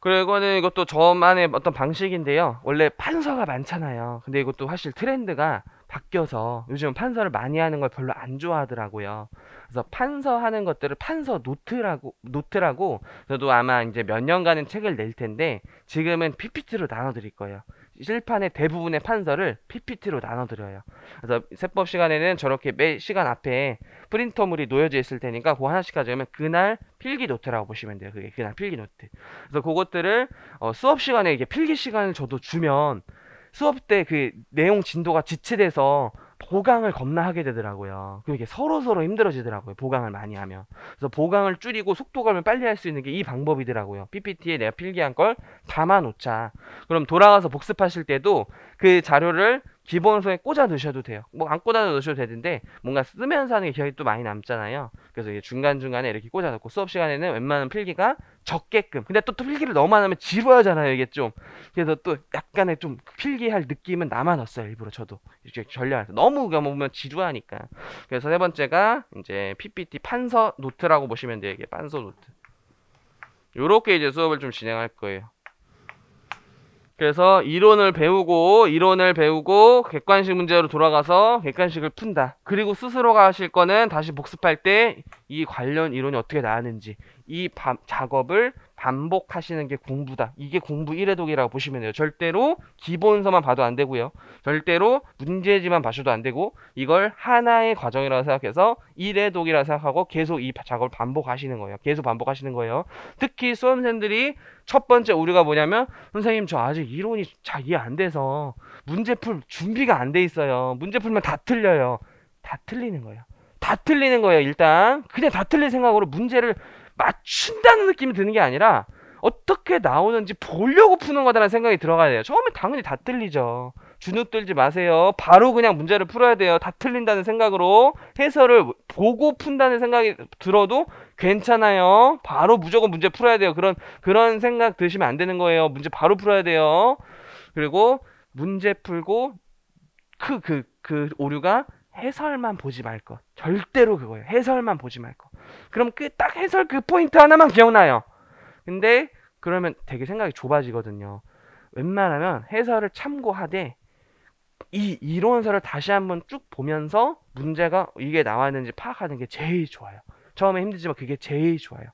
그리고는 이것도 저만의 어떤 방식인데요. 원래 판서가 많잖아요. 근데 이것도 사실 트렌드가 바뀌어서 요즘 판서를 많이 하는 걸 별로 안 좋아하더라고요. 그래서 판서하는 것들을 판서 노트라고 노트라고 저도 아마 이제 몇 년간은 책을 낼 텐데 지금은 PPT로 나눠드릴 거예요. 실판의 대부분의 판서를 PPT로 나눠드려요. 그래서 세법 시간에는 저렇게 매 시간 앞에 프린터물이 놓여져 있을 테니까 그 하나씩 가져오면 그날 필기 노트라고 보시면 돼요. 그게 그날 필기 노트. 그래서 그것들을 어 수업 시간에 이게 필기 시간을 저도 주면 수업 때 그 내용 진도가 지체돼서 보강을 겁나 하게 되더라고요. 그게 서로 서로 힘들어지더라고요. 보강을 많이 하면. 그래서 보강을 줄이고 속도감을 빨리 할 수 있는 게 이 방법이더라고요. PPT에 내가 필기한 걸 담아 놓자. 그럼 돌아가서 복습하실 때도 그 자료를 기본소에 꽂아 넣으셔도 돼요. 뭐 안 꽂아 넣으셔도 되는데 뭔가 쓰면서 하는 게 기억이 또 많이 남잖아요. 그래서 이게 중간중간에 이렇게 꽂아 넣고 수업 시간에는 웬만한 필기가 적게끔. 근데 또, 또 필기를 너무 안 하면 지루하잖아요, 이게 좀. 그래서 또 약간의 좀 필기할 느낌은 남아 넣었어요, 일부러 저도. 이렇게 전략해서. 너무 보면 지루하니까. 그래서 세 번째가 이제 PPT 판서 노트라고 보시면 돼요, 이게 판서 노트. 요렇게 이제 수업을 좀 진행할 거예요. 그래서 이론을 배우고 이론을 배우고 객관식 문제로 돌아가서 객관식을 푼다. 그리고 스스로가 하실 거는 다시 복습할 때 이 관련 이론이 어떻게 나왔는지 이 밤, 작업을 반복하시는 게 공부다. 이게 공부 1회독이라고 보시면 돼요. 절대로 기본서만 봐도 안 되고요. 절대로 문제지만 봐셔도 안 되고 이걸 하나의 과정이라고 생각해서 1회독이라고 생각하고 계속 이 작업을 반복하시는 거예요. 계속 반복하시는 거예요. 특히 수험생들이 첫 번째 우리가 뭐냐면 선생님 저 아직 이론이 잘 이해 안 돼서 문제풀 준비가 안 돼 있어요. 문제 풀면 다 틀려요. 다 틀리는 거예요. 다 틀리는 거예요. 일단 그냥 다 틀릴 생각으로 문제를 맞춘다는 느낌이 드는 게 아니라 어떻게 나오는지 보려고 푸는 거다라는 생각이 들어가야 돼요. 처음에 당연히 다 틀리죠. 주눅 들지 마세요. 바로 그냥 문제를 풀어야 돼요. 다 틀린다는 생각으로 해설을 보고 푼다는 생각이 들어도 괜찮아요. 바로 무조건 문제 풀어야 돼요. 그런 그런 생각 드시면 안 되는 거예요. 문제 바로 풀어야 돼요. 그리고 문제 풀고 그 그그 그, 그 오류가 해설만 보지 말 것. 절대로 그거예요. 해설만 보지 말 것. 그럼 그 딱 해설 그 포인트 하나만 기억나요. 근데 그러면 되게 생각이 좁아지거든요. 웬만하면 해설을 참고하되 이 이론서를 다시 한번 쭉 보면서 문제가 이게 나왔는지 파악하는 게 제일 좋아요. 처음에 힘들지만 그게 제일 좋아요.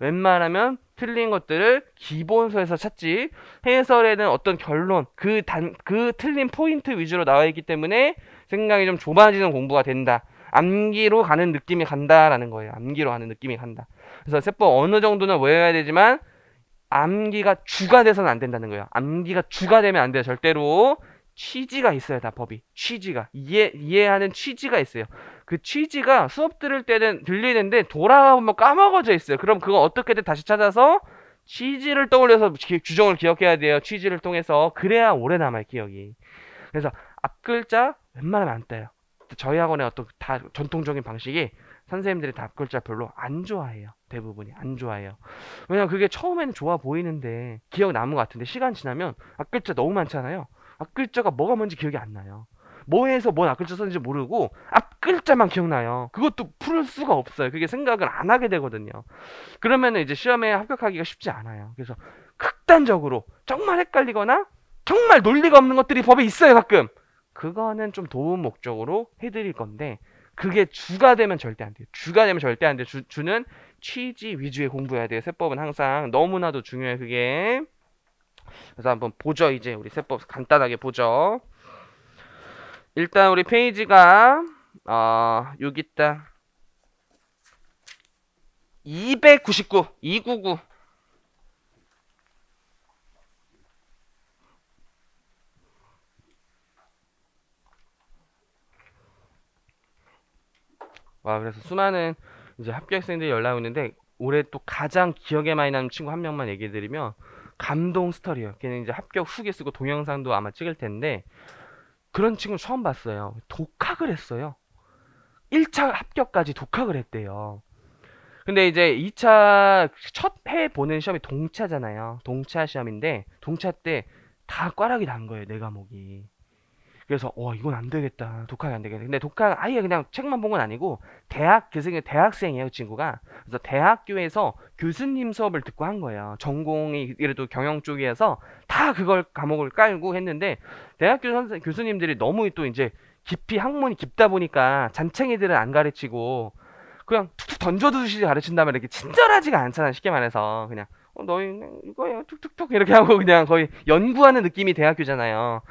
웬만하면 틀린 것들을 기본서에서 찾지 해설에는 어떤 결론 그 단그 그 틀린 포인트 위주로 나와 있기 때문에 생각이 좀 좁아지는 공부가 된다. 암기로 가는 느낌이 간다라는 거예요. 암기로 가는 느낌이 간다. 그래서 세법 어느 정도는 외워야 되지만 암기가 주가 돼서는 안 된다는 거예요. 암기가 주가 되면 안 돼요. 절대로 취지가 있어야 다 법이 취지가 이해 이해하는 취지가 있어요. 그 취지가 수업 들을 때는 들리는데 돌아가면 까먹어져 있어요. 그럼 그거 어떻게든 다시 찾아서 취지를 떠올려서 기, 규정을 기억해야 돼요. 취지를 통해서 그래야 오래 남아요 기억이. 그래서 앞 글자 웬만하면 안떠요 저희 학원의 어떤 다 전통적인 방식이 선생님들이 다 앞글자별로 안 좋아해요. 대부분이 안 좋아해요. 왜냐면 그게 처음에는 좋아 보이는데 기억 남은 것 같은데 시간 지나면 앞글자 너무 많잖아요. 앞글자가 뭐가 뭔지 기억이 안 나요. 뭐에서뭔 앞글자 썼는지 모르고 앞글자만 기억나요. 그것도 풀 수가 없어요. 그게 생각을 안 하게 되거든요. 그러면 이제 시험에 합격하기가 쉽지 않아요. 그래서 극단적으로 정말 헷갈리거나 정말 논리가 없는 것들이 법에 있어요 가끔. 그거는 좀 도움 목적으로 해드릴 건데 그게 주가 되면 절대 안 돼요. 주가 되면 절대 안 돼요. 주, 주는 취지 위주의 공부해야 돼요. 세법은 항상 너무나도 중요해 그게. 그래서 한번 보죠 이제 우리 세법 간단하게 보죠. 일단 우리 페이지가 어, 여기 있다. 299, 299. 와 그래서 수많은 이제 합격생들이 연락 오는데 올해 또 가장 기억에 많이 남는 친구 한 명만 얘기해 드리면 감동 스토리예요. 걔는 이제 합격 후기 쓰고 동영상도 아마 찍을 텐데 그런 친구 처음 봤어요. 독학을 했어요. 1차 합격까지 독학을 했대요. 근데 이제 2차 첫 해 보는 시험이 동차잖아요. 동차 시험인데 동차 때 다 꽈락이 난 거예요. 내 과목이. 그래서 어 이건 안 되겠다 독학이 안되겠다 근데 독학 아예 그냥 책만 본 건 아니고 대학 교수님 그 대학생이에요 그 친구가 그래서 대학교에서 교수님 수업을 듣고 한 거예요 전공이 이래도 경영 쪽이어서 다 그걸 과목을 깔고 했는데 대학교 선생 교수님들이 너무 또 이제 깊이 학문이 깊다 보니까 잔챙이들은 안 가르치고 그냥 툭툭 던져두듯이 가르친다면 이렇게 친절하지가 않잖아 쉽게 말해서 그냥 어, 너희 이거예요 툭툭툭 이렇게 하고 그냥 거의 연구하는 느낌이 대학교잖아요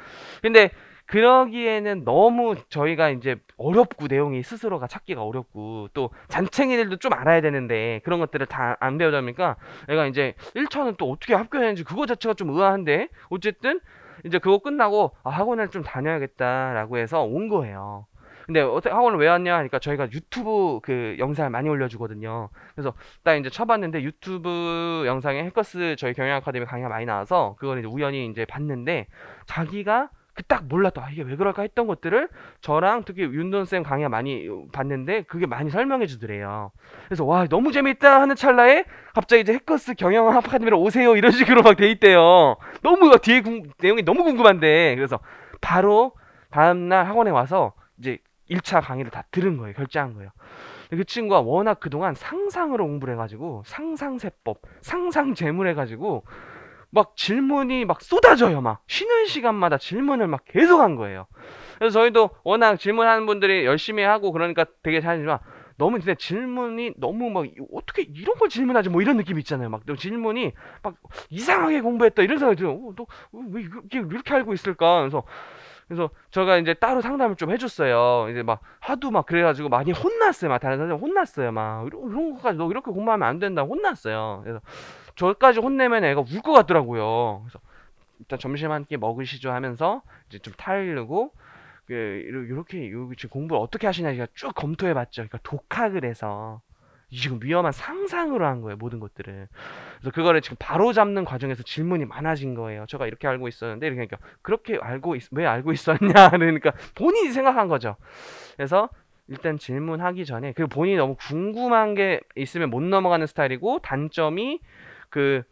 근데 그러기에는 너무 저희가 이제 어렵고 내용이 스스로가 찾기가 어렵고 또 잔챙이들도 좀 알아야 되는데 그런 것들을 다 안 배우다 보니까 내가 이제 1차는 또 어떻게 합격했는지 그거 자체가 좀 의아한데 어쨌든 이제 그거 끝나고 아, 학원을 좀 다녀야겠다라고 해서 온 거예요. 근데 어떻게 학원을 왜 왔냐 하니까 저희가 유튜브 그 영상을 많이 올려주거든요. 그래서 딱 이제 쳐봤는데 유튜브 영상에 해커스 저희 경영 아카데미 강의가 많이 나와서 그걸 이제 우연히 이제 봤는데 자기가 그딱 몰라도 아, 이게 왜 그럴까 했던 것들을 저랑 특히 윤돈쌤 강의 많이 봤는데 그게 많이 설명해 주더래요. 그래서 와 너무 재밌다 하는 찰나에 갑자기 이제 해커스 경영 아카데미로 오세요 이런 식으로 막 돼 있대요. 너무 뒤에 궁, 내용이 너무 궁금한데 그래서 바로 다음날 학원에 와서 이제 1차 강의를 다 들은 거예요. 결제한 거예요. 그 친구가 워낙 그동안 상상으로 공부를 해가지고 상상세법, 상상재물 해가지고 막 질문이 막 쏟아져요. 막 쉬는 시간마다 질문을 막 계속 한 거예요. 그래서 저희도 워낙 질문하는 분들이 열심히 하고 그러니까 되게 잘하지만 너무 진짜 질문이 너무 막 어떻게 이런 걸 질문하지 뭐 이런 느낌 있잖아요. 막 질문이 막 이상하게 공부했다 이런 생각이 들어요. 어, 너왜 이렇게, 이렇게 알고 있을까? 그래서 그래서 제가 이제 따로 상담을 좀 해줬어요. 이제 막 하도 막 그래가지고 많이 혼났어요. 막 다른 사람 혼났어요. 막 이런, 이런 것까지 너 이렇게 공부하면 안 된다. 혼났어요. 그래서 저까지 혼내면 애가 울 것 같더라고요. 그래서 일단 점심 한 끼 먹으시죠 하면서 이제 좀 타이르고 그 이렇게 여기 지금 공부를 어떻게 하시냐 제가 쭉 검토해 봤죠. 그러니까 독학을 해서 지금 위험한 상상으로 한 거예요 모든 것들을 그래서 그거를 지금 바로 잡는 과정에서 질문이 많아진 거예요 제가 이렇게 알고 있었는데 이렇게 그러니까 그렇게 알고 있, 왜 알고 있었냐 그러니까 본인이 생각한 거죠 그래서 일단 질문하기 전에 그 본인이 너무 궁금한 게 있으면 못 넘어가는 스타일이고 단점이 그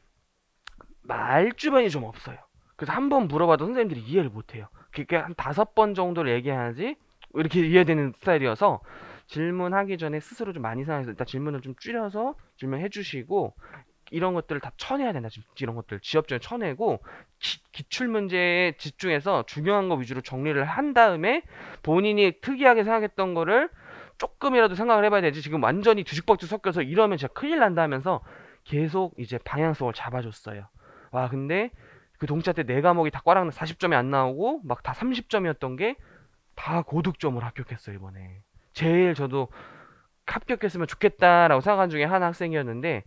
말주변이 좀 없어요. 그래서 한 번 물어봐도 선생님들이 이해를 못해요. 그게 한 다섯 번 정도를 얘기해야지 이렇게 이해되는 스타일이어서 질문하기 전에 스스로 좀 많이 생각해서 일단 질문을 좀 줄여서 질문해 주시고 이런 것들을 다 쳐내야 된다. 이런 것들 지엽전에 쳐내고 기, 출 문제에 집중해서 중요한 거 위주로 정리를 한 다음에 본인이 특이하게 생각했던 거를 조금이라도 생각을 해봐야 되지 지금 완전히 뒤죽박죽 섞여서 이러면 진짜 큰일 난다 하면서 계속 이제 방향성을 잡아줬어요. 와 근데 그 동차 때네 과목이 다 꽈랑 40점이 안 나오고 막 다 30점이었던 게 다고득점을 합격했어요 이번에. 제일 저도 합격했으면 좋겠다라고 생각한 중에 한 학생이었는데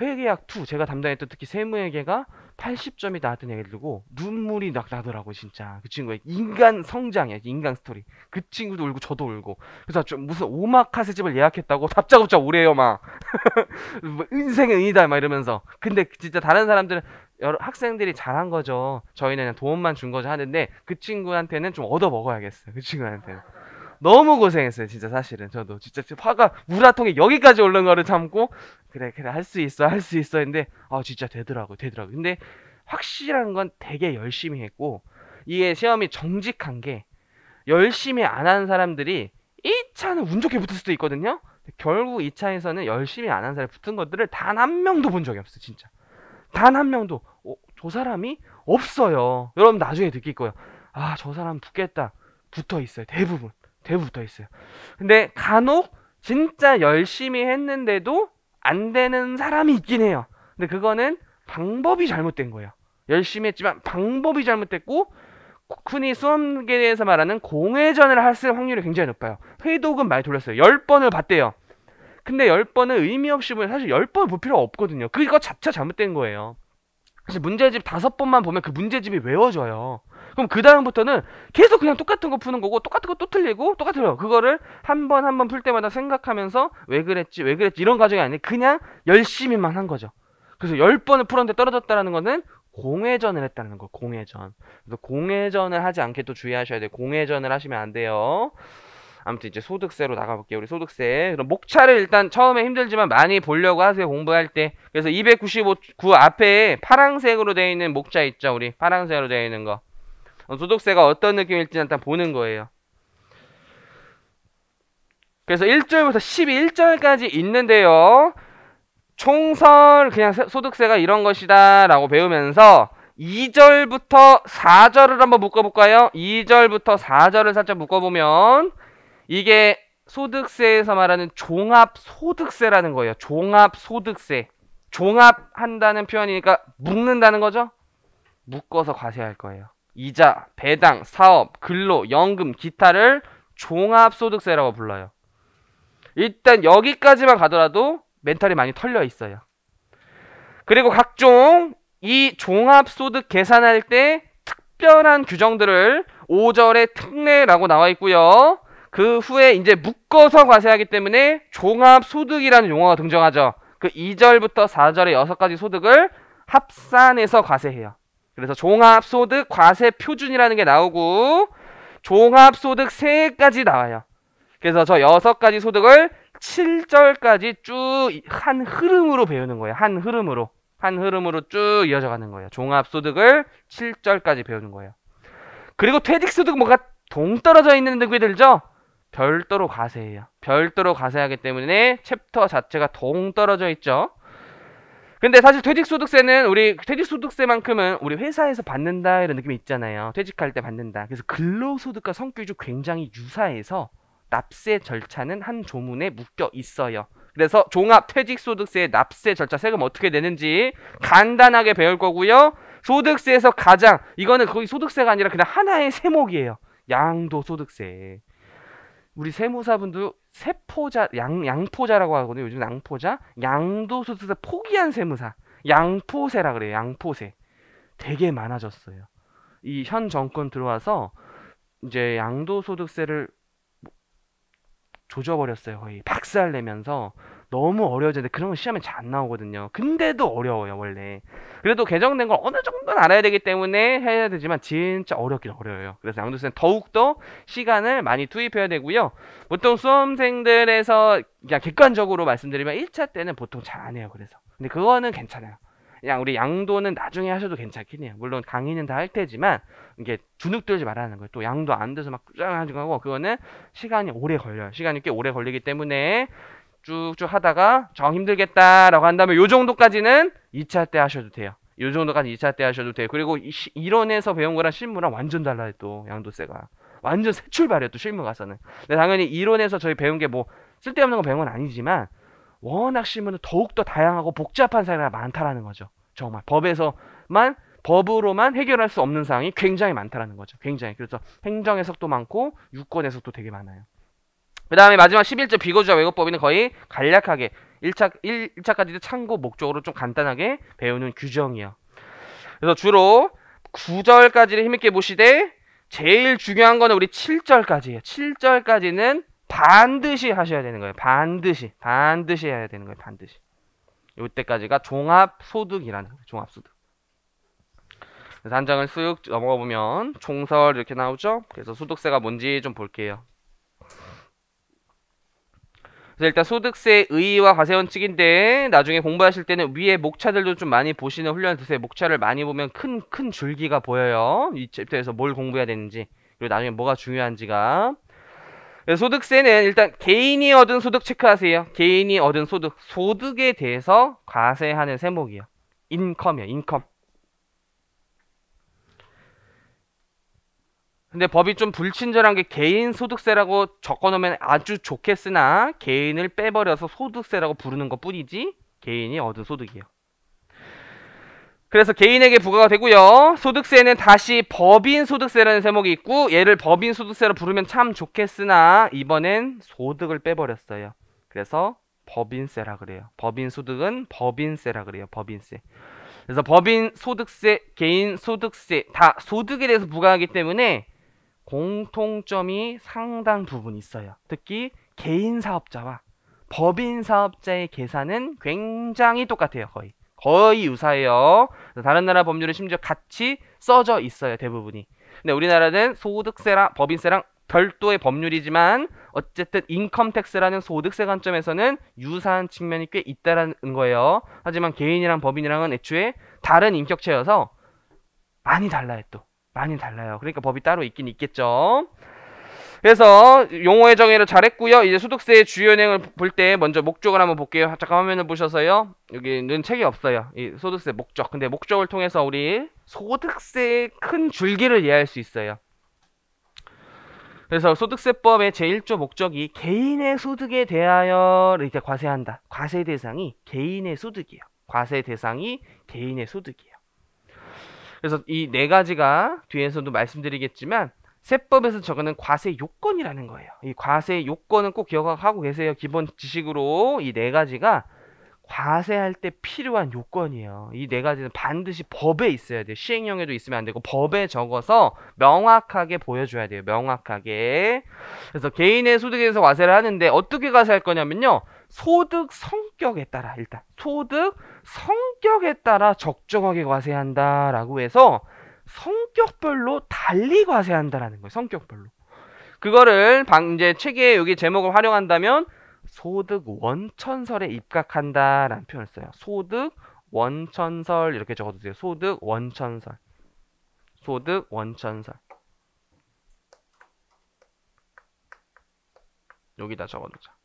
회계학 2 제가 담당했던 특히 세무회계가 80점이 나왔던 기를들고 눈물이 나, 나더라고 진짜 그 친구의 인간 성장이야 인간 스토리 그 친구도 울고 저도 울고 그래서 좀 무슨 오마카세 집을 예약했다고 답자업자 오래요 막 뭐 인생의 은이다 막 이러면서 근데 진짜 다른 사람들은 여러 학생들이 잘한 거죠 저희는 그냥 도움만 준 거죠 하는데 그 친구한테는 좀 얻어 먹어야겠어요 그 친구한테는 너무 고생했어요, 진짜 사실은. 저도 진짜 화가 우라통에 여기까지 오른 거를 참고 그래 그래 할 수 있어 할 수 있어 했는데 아 진짜 되더라고 되더라고. 근데 확실한 건 되게 열심히 했고 이게 시험이 정직한 게 열심히 안 한 사람들이 1차는 운 좋게 붙을 수도 있거든요. 결국 2차에서는 열심히 안 한 사람이 붙은 것들을 단 한 명도 본 적이 없어, 진짜. 단 한 명도. 어, 저 사람이 없어요. 여러분 나중에 느낄 거예요. 아, 저 사람 붙겠다. 붙어 있어요, 대부분. 대부 붙어 있어요. 근데 간혹 진짜 열심히 했는데도 안 되는 사람이 있긴 해요. 근데 그거는 방법이 잘못된 거예요. 열심히 했지만 방법이 잘못됐고 쿠쿤이 수험계에서 대해 말하는 공회전을 했을 확률이 굉장히 높아요. 회독은 많이 돌렸어요. 10번을 봤대요. 근데 10번은 의미 없이 보면 사실 10번 볼 필요가 없거든요. 그거 자체 잘못된 거예요. 사실 문제집 5 번만 보면 그 문제집이 외워져요. 그럼 그 다음부터는 계속 그냥 똑같은 거 푸는 거고 똑같은 거 또 틀리고 똑같아요. 그거를 한 번 한 번 풀 때마다 생각하면서 왜 그랬지 왜 그랬지 이런 과정이 아니라 그냥 열심히만 한 거죠. 그래서 10번을 풀었는데 떨어졌다라는 거는 공회전을 했다는 거, 공회전. 그래서 공회전을 하지 않게 또 주의하셔야 돼요. 공회전을 하시면 안 돼요. 아무튼 이제 소득세로 나가볼게요. 우리 소득세. 그럼 목차를 일단 처음에 힘들지만 많이 보려고 하세요. 공부할 때. 그래서 295, 9 앞에 파랑색으로 되어 있는 목차 있죠. 우리 파랑색으로 되어 있는 거. 어, 소득세가 어떤 느낌일지 일단 보는 거예요. 그래서 1절부터 11절까지 있는데요. 총선 그냥 소득세가 이런 것이다라고 배우면서 2절부터 4절을 한번 묶어볼까요? 2절부터 4절을 살짝 묶어보면 이게 소득세에서 말하는 종합소득세라는 거예요. 종합소득세. 종합한다는 표현이니까 묶는다는 거죠? 묶어서 과세할 거예요. 이자, 배당, 사업, 근로, 연금, 기타를 종합소득세라고 불러요. 일단 여기까지만 가더라도 멘탈이 많이 털려 있어요. 그리고 각종 이 종합소득 계산할 때 특별한 규정들을 5절에 특례라고 나와 있고요. 그 후에 이제 묶어서 과세하기 때문에 종합소득이라는 용어가 등장하죠. 그 2절부터 4절의 6가지 소득을 합산해서 과세해요. 그래서 종합소득 과세 표준이라는 게 나오고 종합소득 세까지 나와요. 그래서 저 여섯 가지 소득을 7절까지 쭉 한 흐름으로 배우는 거예요. 한 흐름으로. 한 흐름으로 쭉 이어져 가는 거예요. 종합소득을 7절까지 배우는 거예요. 그리고 퇴직소득 뭐가 동떨어져 있는 데구들죠 별도로 과세해요. 별도로 과세하기 때문에 챕터 자체가 동떨어져 있죠. 근데 사실 퇴직소득세는 우리 퇴직소득세만큼은 우리 회사에서 받는다 이런 느낌이 있잖아요. 퇴직할 때 받는다. 그래서 근로소득과 성격이 굉장히 유사해서 납세 절차는 한 조문에 묶여 있어요. 그래서 종합퇴직소득세 납세 절차 세금 어떻게 내는지 간단하게 배울 거고요. 소득세에서 가장 이거는 거의 소득세가 아니라 그냥 하나의 세목이에요. 양도소득세. 우리 세무사분도 세포자, 양, 양포자라고 하거든요. 요즘 양포자. 양도소득세 포기한 세무사. 양포세라 그래요. 양포세. 되게 많아졌어요. 이 현 정권 들어와서 이제 양도소득세를 뭐 조져버렸어요. 거의 박살 내면서 너무 어려워지는데 그런 거 시험에 잘 안 나오거든요. 근데도 어려워요, 원래. 그래도 개정된 걸 어느 정도는 알아야 되기 때문에 해야 되지만 진짜 어렵긴 어려워요. 그래서 양도세는 더욱더 시간을 많이 투입해야 되고요. 보통 수험생들에서 그냥 그러니까 객관적으로 말씀드리면 1차 때는 보통 잘 안 해요, 그래서. 근데 그거는 괜찮아요. 그냥 우리 양도는 나중에 하셔도 괜찮긴 해요. 물론 강의는 다 할 테지만 이게 주눅 들지 말라는 거예요. 또 양도 안 돼서 막쫙 하고 그거는 시간이 오래 걸려요. 시간이 꽤 오래 걸리기 때문에 쭉쭉 하다가 정 힘들겠다라고 한다면 요 정도까지는 2차 때 하셔도 돼요. 요 정도까지 2차 때 하셔도 돼요. 그리고 이론에서 배운 거랑 실무랑 완전 달라요, 또, 양도세가. 완전 새 출발이에요, 또 실무 가서는. 근데 당연히 이론에서 저희 배운 게 뭐, 쓸데없는 거 배운 건 아니지만, 워낙 실무는 더욱더 다양하고 복잡한 사례가 많다라는 거죠. 정말. 법에서만, 법으로만 해결할 수 없는 사항이 굉장히 많다라는 거죠. 굉장히. 그래서 행정 해석도 많고, 유권 해석도 되게 많아요. 그 다음에 마지막 11조 비거주자 왜곡법인은 거의 간략하게 1차, 1차까지도 참고 목적으로 좀 간단하게 배우는 규정이요 그래서 주로 9절까지를 힘있게 보시되 제일 중요한 거는 우리 7절까지예요. 7절까지는 반드시 하셔야 되는 거예요. 반드시. 반드시 해야 되는 거예요. 반드시. 이때까지가 종합소득이라는 거예요. 종합소득. 그래서 한 장을 쓱 넘어가 보면 총설 이렇게 나오죠. 그래서 소득세가 뭔지 좀 볼게요. 그래서 일단 소득세 의의와 과세 원칙인데 나중에 공부하실 때는 위에 목차들도 좀 많이 보시는 훈련 드세요. 목차를 많이 보면 큰 큰 줄기가 보여요. 이 챕터에서 뭘 공부해야 되는지 그리고 나중에 뭐가 중요한지가 소득세는 일단 개인이 얻은 소득 체크하세요. 개인이 얻은 소득 소득에 대해서 과세하는 세목이요. 인컴이요. 인컴. 근데 법이 좀 불친절한 게 개인 소득세라고 적어놓으면 아주 좋겠으나 개인을 빼버려서 소득세라고 부르는 것 뿐이지 개인이 얻은 소득이에요. 그래서 개인에게 부과가 되고요. 소득세는 다시 법인 소득세라는 세목이 있고 얘를 법인 소득세로 부르면 참 좋겠으나 이번엔 소득을 빼버렸어요. 그래서 법인세라 그래요. 법인 소득은 법인세라 그래요. 법인세. 그래서 법인 소득세, 개인 소득세 다 소득에 대해서 부과하기 때문에 공통점이 상당 부분 있어요. 특히 개인 사업자와 법인 사업자의 계산은 굉장히 똑같아요. 거의. 거의 유사해요. 다른 나라 법률은 심지어 같이 써져 있어요. 대부분이. 근데 우리나라는 소득세랑 법인세랑 별도의 법률이지만 어쨌든 인컴택스라는 소득세 관점에서는 유사한 측면이 꽤있다는 거예요. 하지만 개인이랑 법인이랑은 애초에 다른 인격체여서 많이 달라요 또. 많이 달라요. 그러니까 법이 따로 있긴 있겠죠. 그래서 용어의 정의를 잘했고요. 이제 소득세의 주요 내용을 볼 때 먼저 목적을 한번 볼게요. 잠깐 화면을 보셔서요. 여기는 책이 없어요. 이 소득세 목적. 근데 목적을 통해서 우리 소득세의 큰 줄기를 이해할 수 있어요. 그래서 소득세법의 제1조 목적이 개인의 소득에 대하여를 이제 과세한다. 과세 대상이 개인의 소득이에요. 과세 대상이 개인의 소득이에요. 그래서 이 네 가지가 뒤에서도 말씀드리겠지만 세법에서 적어낸 과세 요건이라는 거예요. 이 과세 요건은 꼭 기억하고 계세요. 기본 지식으로 이 네 가지가 과세할 때 필요한 요건이에요. 이 네 가지는 반드시 법에 있어야 돼요. 시행령에도 있으면 안 되고 법에 적어서 명확하게 보여줘야 돼요. 명확하게. 그래서 개인의 소득에서 과세를 하는데 어떻게 과세할 거냐면요. 소득 성격에 따라 일단 소득 성격에 따라 적정하게 과세한다라고 해서 성격별로 달리 과세한다라는 거예요. 성격별로. 그거를 방 이제 책에 여기 제목을 활용한다면 소득 원천설에 입각한다라는 표현을 써요. 소득 원천설 이렇게 적어도 돼요. 소득 원천설. 소득 원천설. 여기다 적어놓자.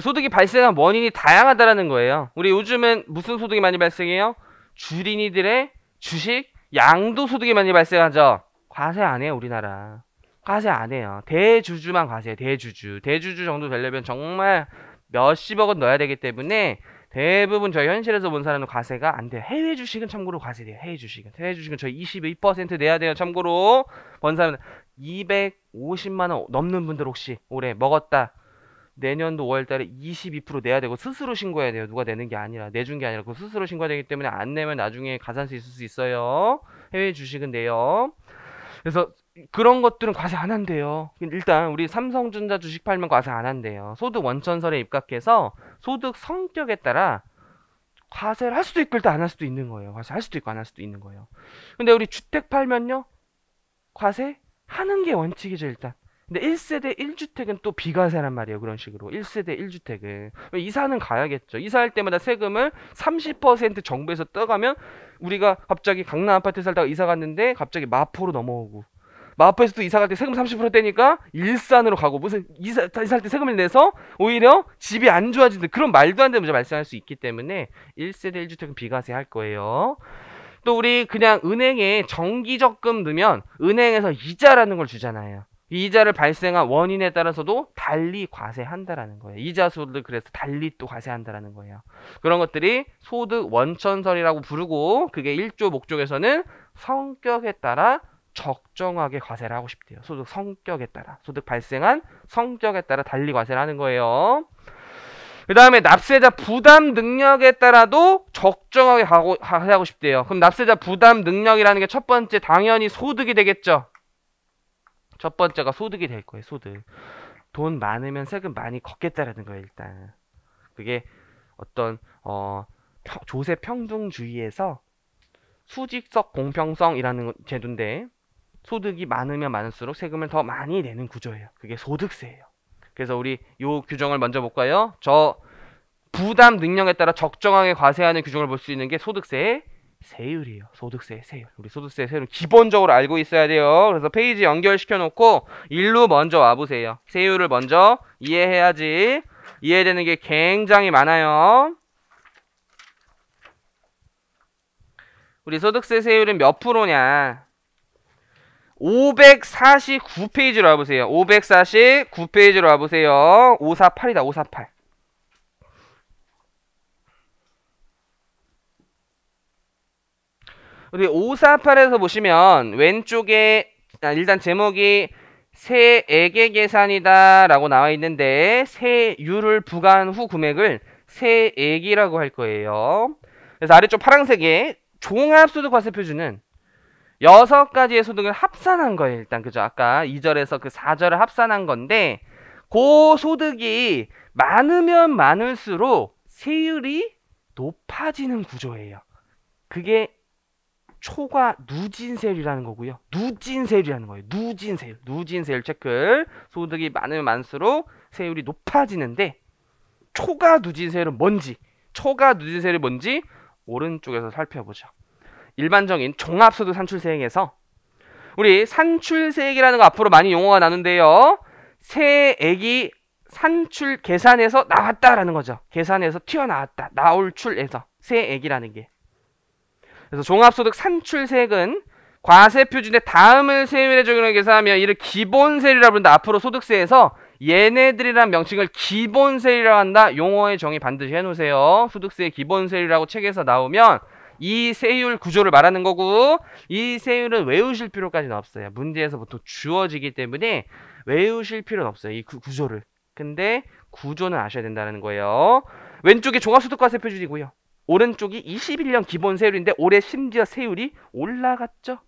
소득이 발생한 원인이 다양하다라는 거예요. 우리 요즘은 무슨 소득이 많이 발생해요? 주린이들의 주식, 양도 소득이 많이 발생하죠. 과세 안 해요, 우리나라. 과세 안 해요. 대주주만 과세해요, 대주주. 대주주 정도 되려면 정말 몇십억은 넣어야 되기 때문에 대부분 저희 현실에서 본 사람은 과세가 안 돼요. 해외 주식은 참고로 과세돼요. 해외 주식은. 해외 주식은 저희 2 1 내야 돼요. 참고로 본 사람은 250만 원 넘는 분들 혹시 올해 먹었다. 내년도 5월달에 22% 내야 되고 스스로 신고해야 돼요. 누가 내는 게 아니라 내준 게 아니라 그 스스로 신고해야 되기 때문에 안 내면 나중에 가산세 있을 수 있어요. 해외 주식은 내요. 그래서 그런 것들은 과세 안 한대요. 일단 우리 삼성전자 주식 팔면 과세 안 한대요. 소득 원천설에 입각해서 소득 성격에 따라 과세를 할 수도 있고 일단 안 할 수도 있는 거예요. 과세 할 수도 있고 안 할 수도 있는 거예요. 근데 우리 주택 팔면요. 과세 하는 게 원칙이죠, 일단. 근데 1세대 1주택은 또 비과세란 말이에요. 그런 식으로. 1세대 1주택은. 이사는 가야겠죠. 이사할 때마다 세금을 30% 정부에서 떠가면 우리가 갑자기 강남 아파트 살다가 이사 갔는데 갑자기 마포로 넘어오고 마포에서 도 이사 갈 때 세금 30% 떼니까 일산으로 가고 무슨 이사 이사할 때 세금을 내서 오히려 집이 안 좋아지는 그런 말도 안 되는 문제 발생할 수 있기 때문에 1세대 1주택은 비과세 할 거예요. 또 우리 그냥 은행에 정기 적금 넣으면 은행에서 이자라는 걸 주잖아요. 이자를 발생한 원인에 따라서도 달리 과세한다라는 거예요. 이자 수를 그래서 달리 또 과세한다라는 거예요. 그런 것들이 소득 원천설이라고 부르고 그게 1조 목적에서는 성격에 따라 적정하게 과세를 하고 싶대요. 소득 성격에 따라 소득 발생한 성격에 따라 달리 과세를 하는 거예요. 그 다음에 납세자 부담 능력에 따라도 적정하게 하고, 하고 싶대요. 그럼 납세자 부담 능력이라는 게 첫 번째 당연히 소득이 되겠죠. 첫 번째가 소득이 될 거예요, 소득. 돈 많으면 세금 많이 걷겠다라는 거예요, 일단. 그게 어떤, 어, 조세 평등주의에서 수직적 공평성이라는 제도인데, 소득이 많으면 많을수록 세금을 더 많이 내는 구조예요. 그게 소득세예요. 그래서 우리 요 규정을 먼저 볼까요? 저 부담 능력에 따라 적정하게 과세하는 규정을 볼 수 있는 게 소득세, 세율이에요. 소득세 세율. 우리 소득세 세율 기본적으로 알고 있어야 돼요. 그래서 페이지 연결시켜 놓고 일로 먼저 와 보세요. 세율을 먼저 이해해야지. 이해되는 게 굉장히 많아요. 우리 소득세 세율은 몇 프로냐? 549페이지로 와보세요. 549페이지로 와보세요. 548이다, 548. 우리 548에서 보시면 왼쪽에 아, 일단 제목이 세액의 계산이다 라고 나와 있는데 세율을 부과한 후 금액을 세액이라고 할 거예요. 그래서 아래쪽 파란색에 종합소득과세표준은 여섯 가지의 소득을 합산한 거예요. 일단 그죠? 아까 2절에서 그 4절을 합산한 건데 고 소득이 많으면 많을수록 세율이 높아지는 구조예요. 그게 초가 누진세율이라는 거고요. 누진세율이라는 거예요. 누진세율누진세율 체크. 소득이 많으면 많수록 세율이 높아지는데 초가 누진세율은 뭔지, 초가 누진세율이 뭔지 오른쪽에서 살펴보죠. 일반적인 종합소득 산출세액에서 우리 산출세액이라는 거 앞으로 많이 용어가 나는데요. 세액이 산출 계산에서 나왔다라는 거죠. 계산에서 튀어나왔다. 나올 출에서 세액이라는 게. 그래서 종합소득 산출세액은 과세 표준의 다음을 세율에 적용해 계산하면 이를 기본세율이라 부른다. 앞으로 소득세에서 얘네들이란 명칭을 기본세율이라고 한다. 용어의 정의 반드시 해놓으세요. 소득세 의 기본세율이라고 책에서 나오면 이 세율 구조를 말하는 거고 이 세율은 외우실 필요까지는 없어요. 문제에서 보통 주어지기 때문에 외우실 필요는 없어요. 이 구, 구조를. 근데 구조는 아셔야 된다는 거예요. 왼쪽에 종합소득과세 표준이고요. 오른쪽이 21년 기본 세율인데 올해 심지어 세율이 올라갔죠.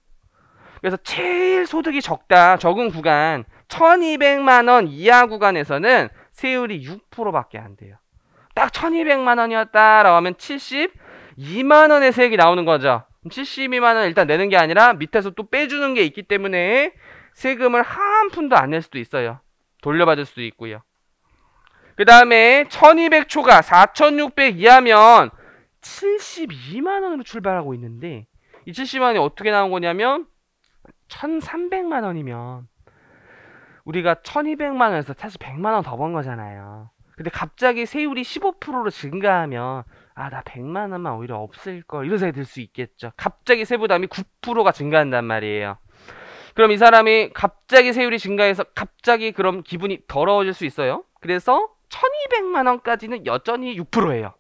그래서 제일 소득이 적다 적은 구간 1200만 원 이하 구간에서는 세율이 6%밖에 안 돼요. 딱 1200만 원이었다라고 하면 72만 원의 세액이 나오는 거죠. 72만 원 일단 내는 게 아니라 밑에서 또 빼주는 게 있기 때문에 세금을 한 푼도 안 낼 수도 있어요. 돌려받을 수도 있고요. 그 다음에 1200초가 4600 이하면 72만 원으로 출발하고 있는데 이 70만 원이 어떻게 나온 거냐면 1,300만 원이면 우리가 1,200만 원에서 사실 100만 원 더 번 거잖아요. 근데 갑자기 세율이 15%로 증가하면 아나 100만 원만 오히려 없을 걸 이런 생각이 들 수 있겠죠. 갑자기 세부담이 9%가 증가한단 말이에요. 그럼 이 사람이 갑자기 세율이 증가해서 갑자기 그럼 기분이 더러워질 수 있어요. 그래서 1,200만 원까지는 여전히 6%예요.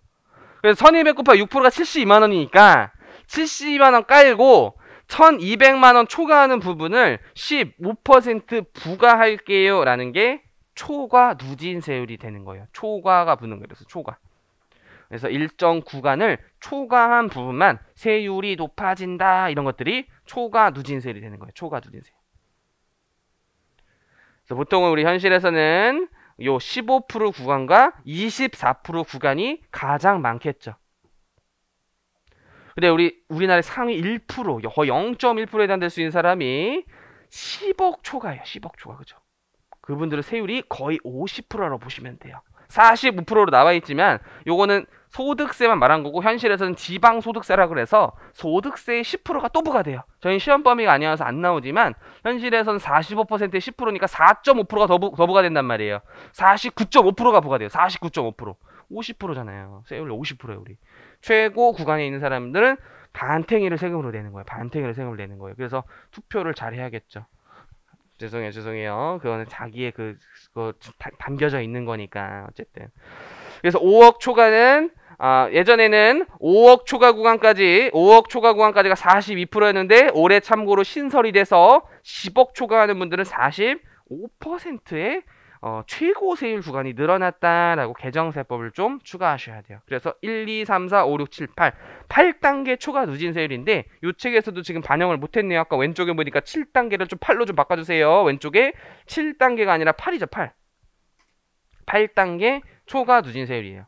그래서 1200 곱하기 6%가 72만 원이니까 72만 원 깔고 1200만 원 초과하는 부분을 15% 부과할게요. 라는 게 초과 누진세율이 되는 거예요. 초과가 붙는 거예요. 그래서 초과. 그래서 일정 구간을 초과한 부분만 세율이 높아진다. 이런 것들이 초과 누진세율이 되는 거예요. 초과 누진세. 그래서 보통은 우리 현실에서는 요15% 구간과 24% 구간이 가장 많겠죠. 근데 우리 우리나라의 상위 1% 거의 0.1%에 해당될 수 있는 사람이 10억 초과예요. 10억 초과 그죠? 그분들의 세율이 거의 50%라고 보시면 돼요. 45%로 나와 있지만 요거는 소득세만 말한 거고 현실에서는 지방소득세라 그래서 소득세의 10%가 또 부과돼요. 저희 시험 범위가 아니어서 안 나오지만 현실에서는 45%에 10%니까 4.5%가 더, 부, 더 부과된단 말이에요. 49.5%가 부과돼요. 49.5%. 50%잖아요. 세율 50%예요, 우리. 최고 구간에 있는 사람들은 반탱이를 세금으로 내는 거예요. 반탱이를 세금으로 내는 거예요. 그래서 투표를 잘 해야겠죠. 죄송해요, 죄송해요. 그거는 자기의 그, 그거 담겨져 있는 거니까, 어쨌든. 그래서 5억 초과는 아, 예전에는 5억 초과 구간까지 5억 초과 구간까지가 42%였는데 올해 참고로 신설이 돼서 10억 초과하는 분들은 45%의 어, 최고 세율 구간이 늘어났다라고 개정세법을 좀 추가하셔야 돼요. 그래서 1, 2, 3, 4, 5, 6, 7, 8 8단계 초과 누진 세율인데 요 책에서도 지금 반영을 못했네요. 아까 왼쪽에 보니까 7단계를 좀 8로 좀 바꿔주세요. 왼쪽에 7단계가 아니라 8이죠. 8 8단계 초과 누진 세율이에요.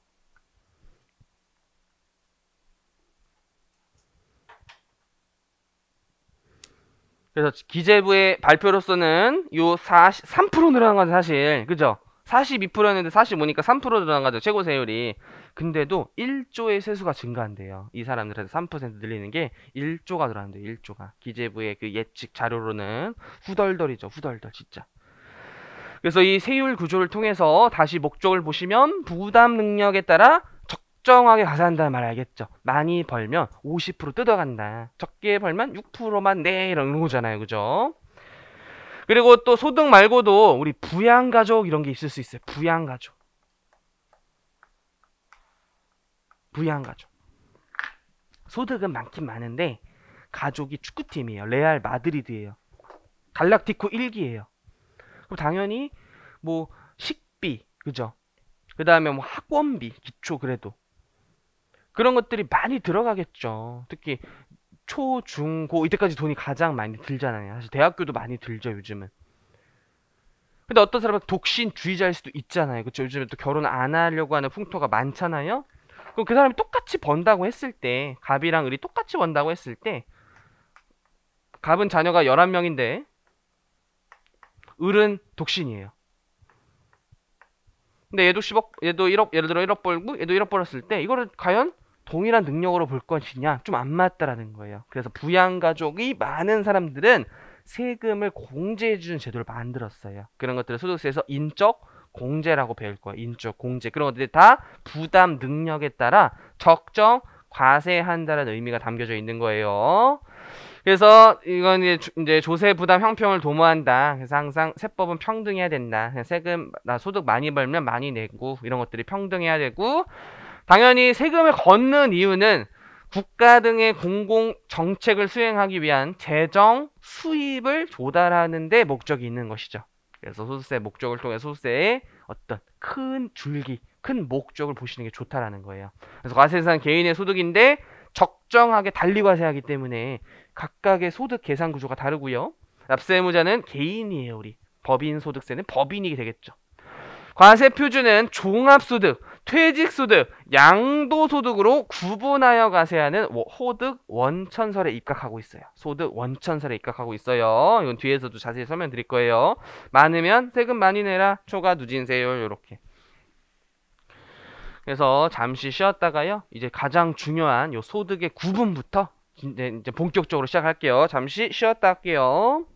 그래서 기재부의 발표로서는 요43% 늘어난 건 사실 그죠? 42%였는데 45니까 3% 늘어난 거죠. 최고 세율이. 근데도 1조의 세수가 증가한대요. 이 사람들한테 3% 늘리는 게 1조가 늘어난대요. 1조가. 기재부의 그 예측 자료로는 후덜덜이죠. 후덜덜 진짜. 그래서 이 세율 구조를 통해서 다시 목적을 보시면 부담 능력에 따라 적정하게 가산 한다는 말 알겠죠? 많이 벌면 50% 뜯어간다. 적게 벌면 6%만 내 이런 거잖아요. 그죠? 그리고 또 소득 말고도 우리 부양가족 이런 게 있을 수 있어요. 부양가족. 부양가족. 소득은 많긴 많은데 가족이 축구팀이에요. 레알 마드리드예요. 갈락티코 1기예요. 그럼 당연히 뭐 식비, 그죠? 그 다음에 뭐 학원비, 기초 그래도 그런 것들이 많이 들어가겠죠. 특히 초, 중, 고 이때까지 돈이 가장 많이 들잖아요. 사실 대학교도 많이 들죠 요즘은. 근데 어떤 사람은 독신주의자일 수도 있잖아요. 그렇죠? 요즘에 또 결혼 안 하려고 하는 풍토가 많잖아요. 그럼 그 사람이 똑같이 번다고 했을 때 갑이랑 을이 똑같이 번다고 했을 때 갑은 자녀가 11명인데 을은 독신이에요. 근데 얘도 10억, 얘도 1억, 예를 들어 1억 벌고 얘도 1억 벌었을 때 이거를 과연 동일한 능력으로 볼 것이냐 좀 안 맞다라는 거예요. 그래서 부양 가족이 많은 사람들은 세금을 공제해 주는 제도를 만들었어요. 그런 것들을 소득세에서 인적 공제라고 배울 거예요. 인적 공제 그런 것들이 다 부담 능력에 따라 적정 과세한다는 의미가 담겨져 있는 거예요. 그래서 이건 이제 조세 부담 형평을 도모한다. 그래서 항상 세법은 평등해야 된다. 세금 나 소득 많이 벌면 많이 내고 이런 것들이 평등해야 되고 당연히 세금을 걷는 이유는 국가 등의 공공 정책을 수행하기 위한 재정 수입을 조달하는 데 목적이 있는 것이죠. 그래서 소득세 목적을 통해 소득세의 어떤 큰 줄기, 큰 목적을 보시는 게 좋다라는 거예요. 그래서 과세는 개인의 소득인데 적정하게 달리 과세하기 때문에 각각의 소득 계산 구조가 다르고요. 납세 의무자는 개인이에요, 우리. 법인 소득세는 법인이 되겠죠. 과세 표준은 종합소득, 퇴직소득, 양도소득으로 구분하여 가세요 하는 호득 원천설에 입각하고 있어요. 소득 원천설에 입각하고 있어요. 이건 뒤에서도 자세히 설명 드릴 거예요. 많으면 세금 많이 내라. 초과 누진세율 이렇게. 그래서 잠시 쉬었다가요. 이제 가장 중요한 요 소득의 구분부터 이제 본격적으로 시작할게요. 잠시 쉬었다 할게요.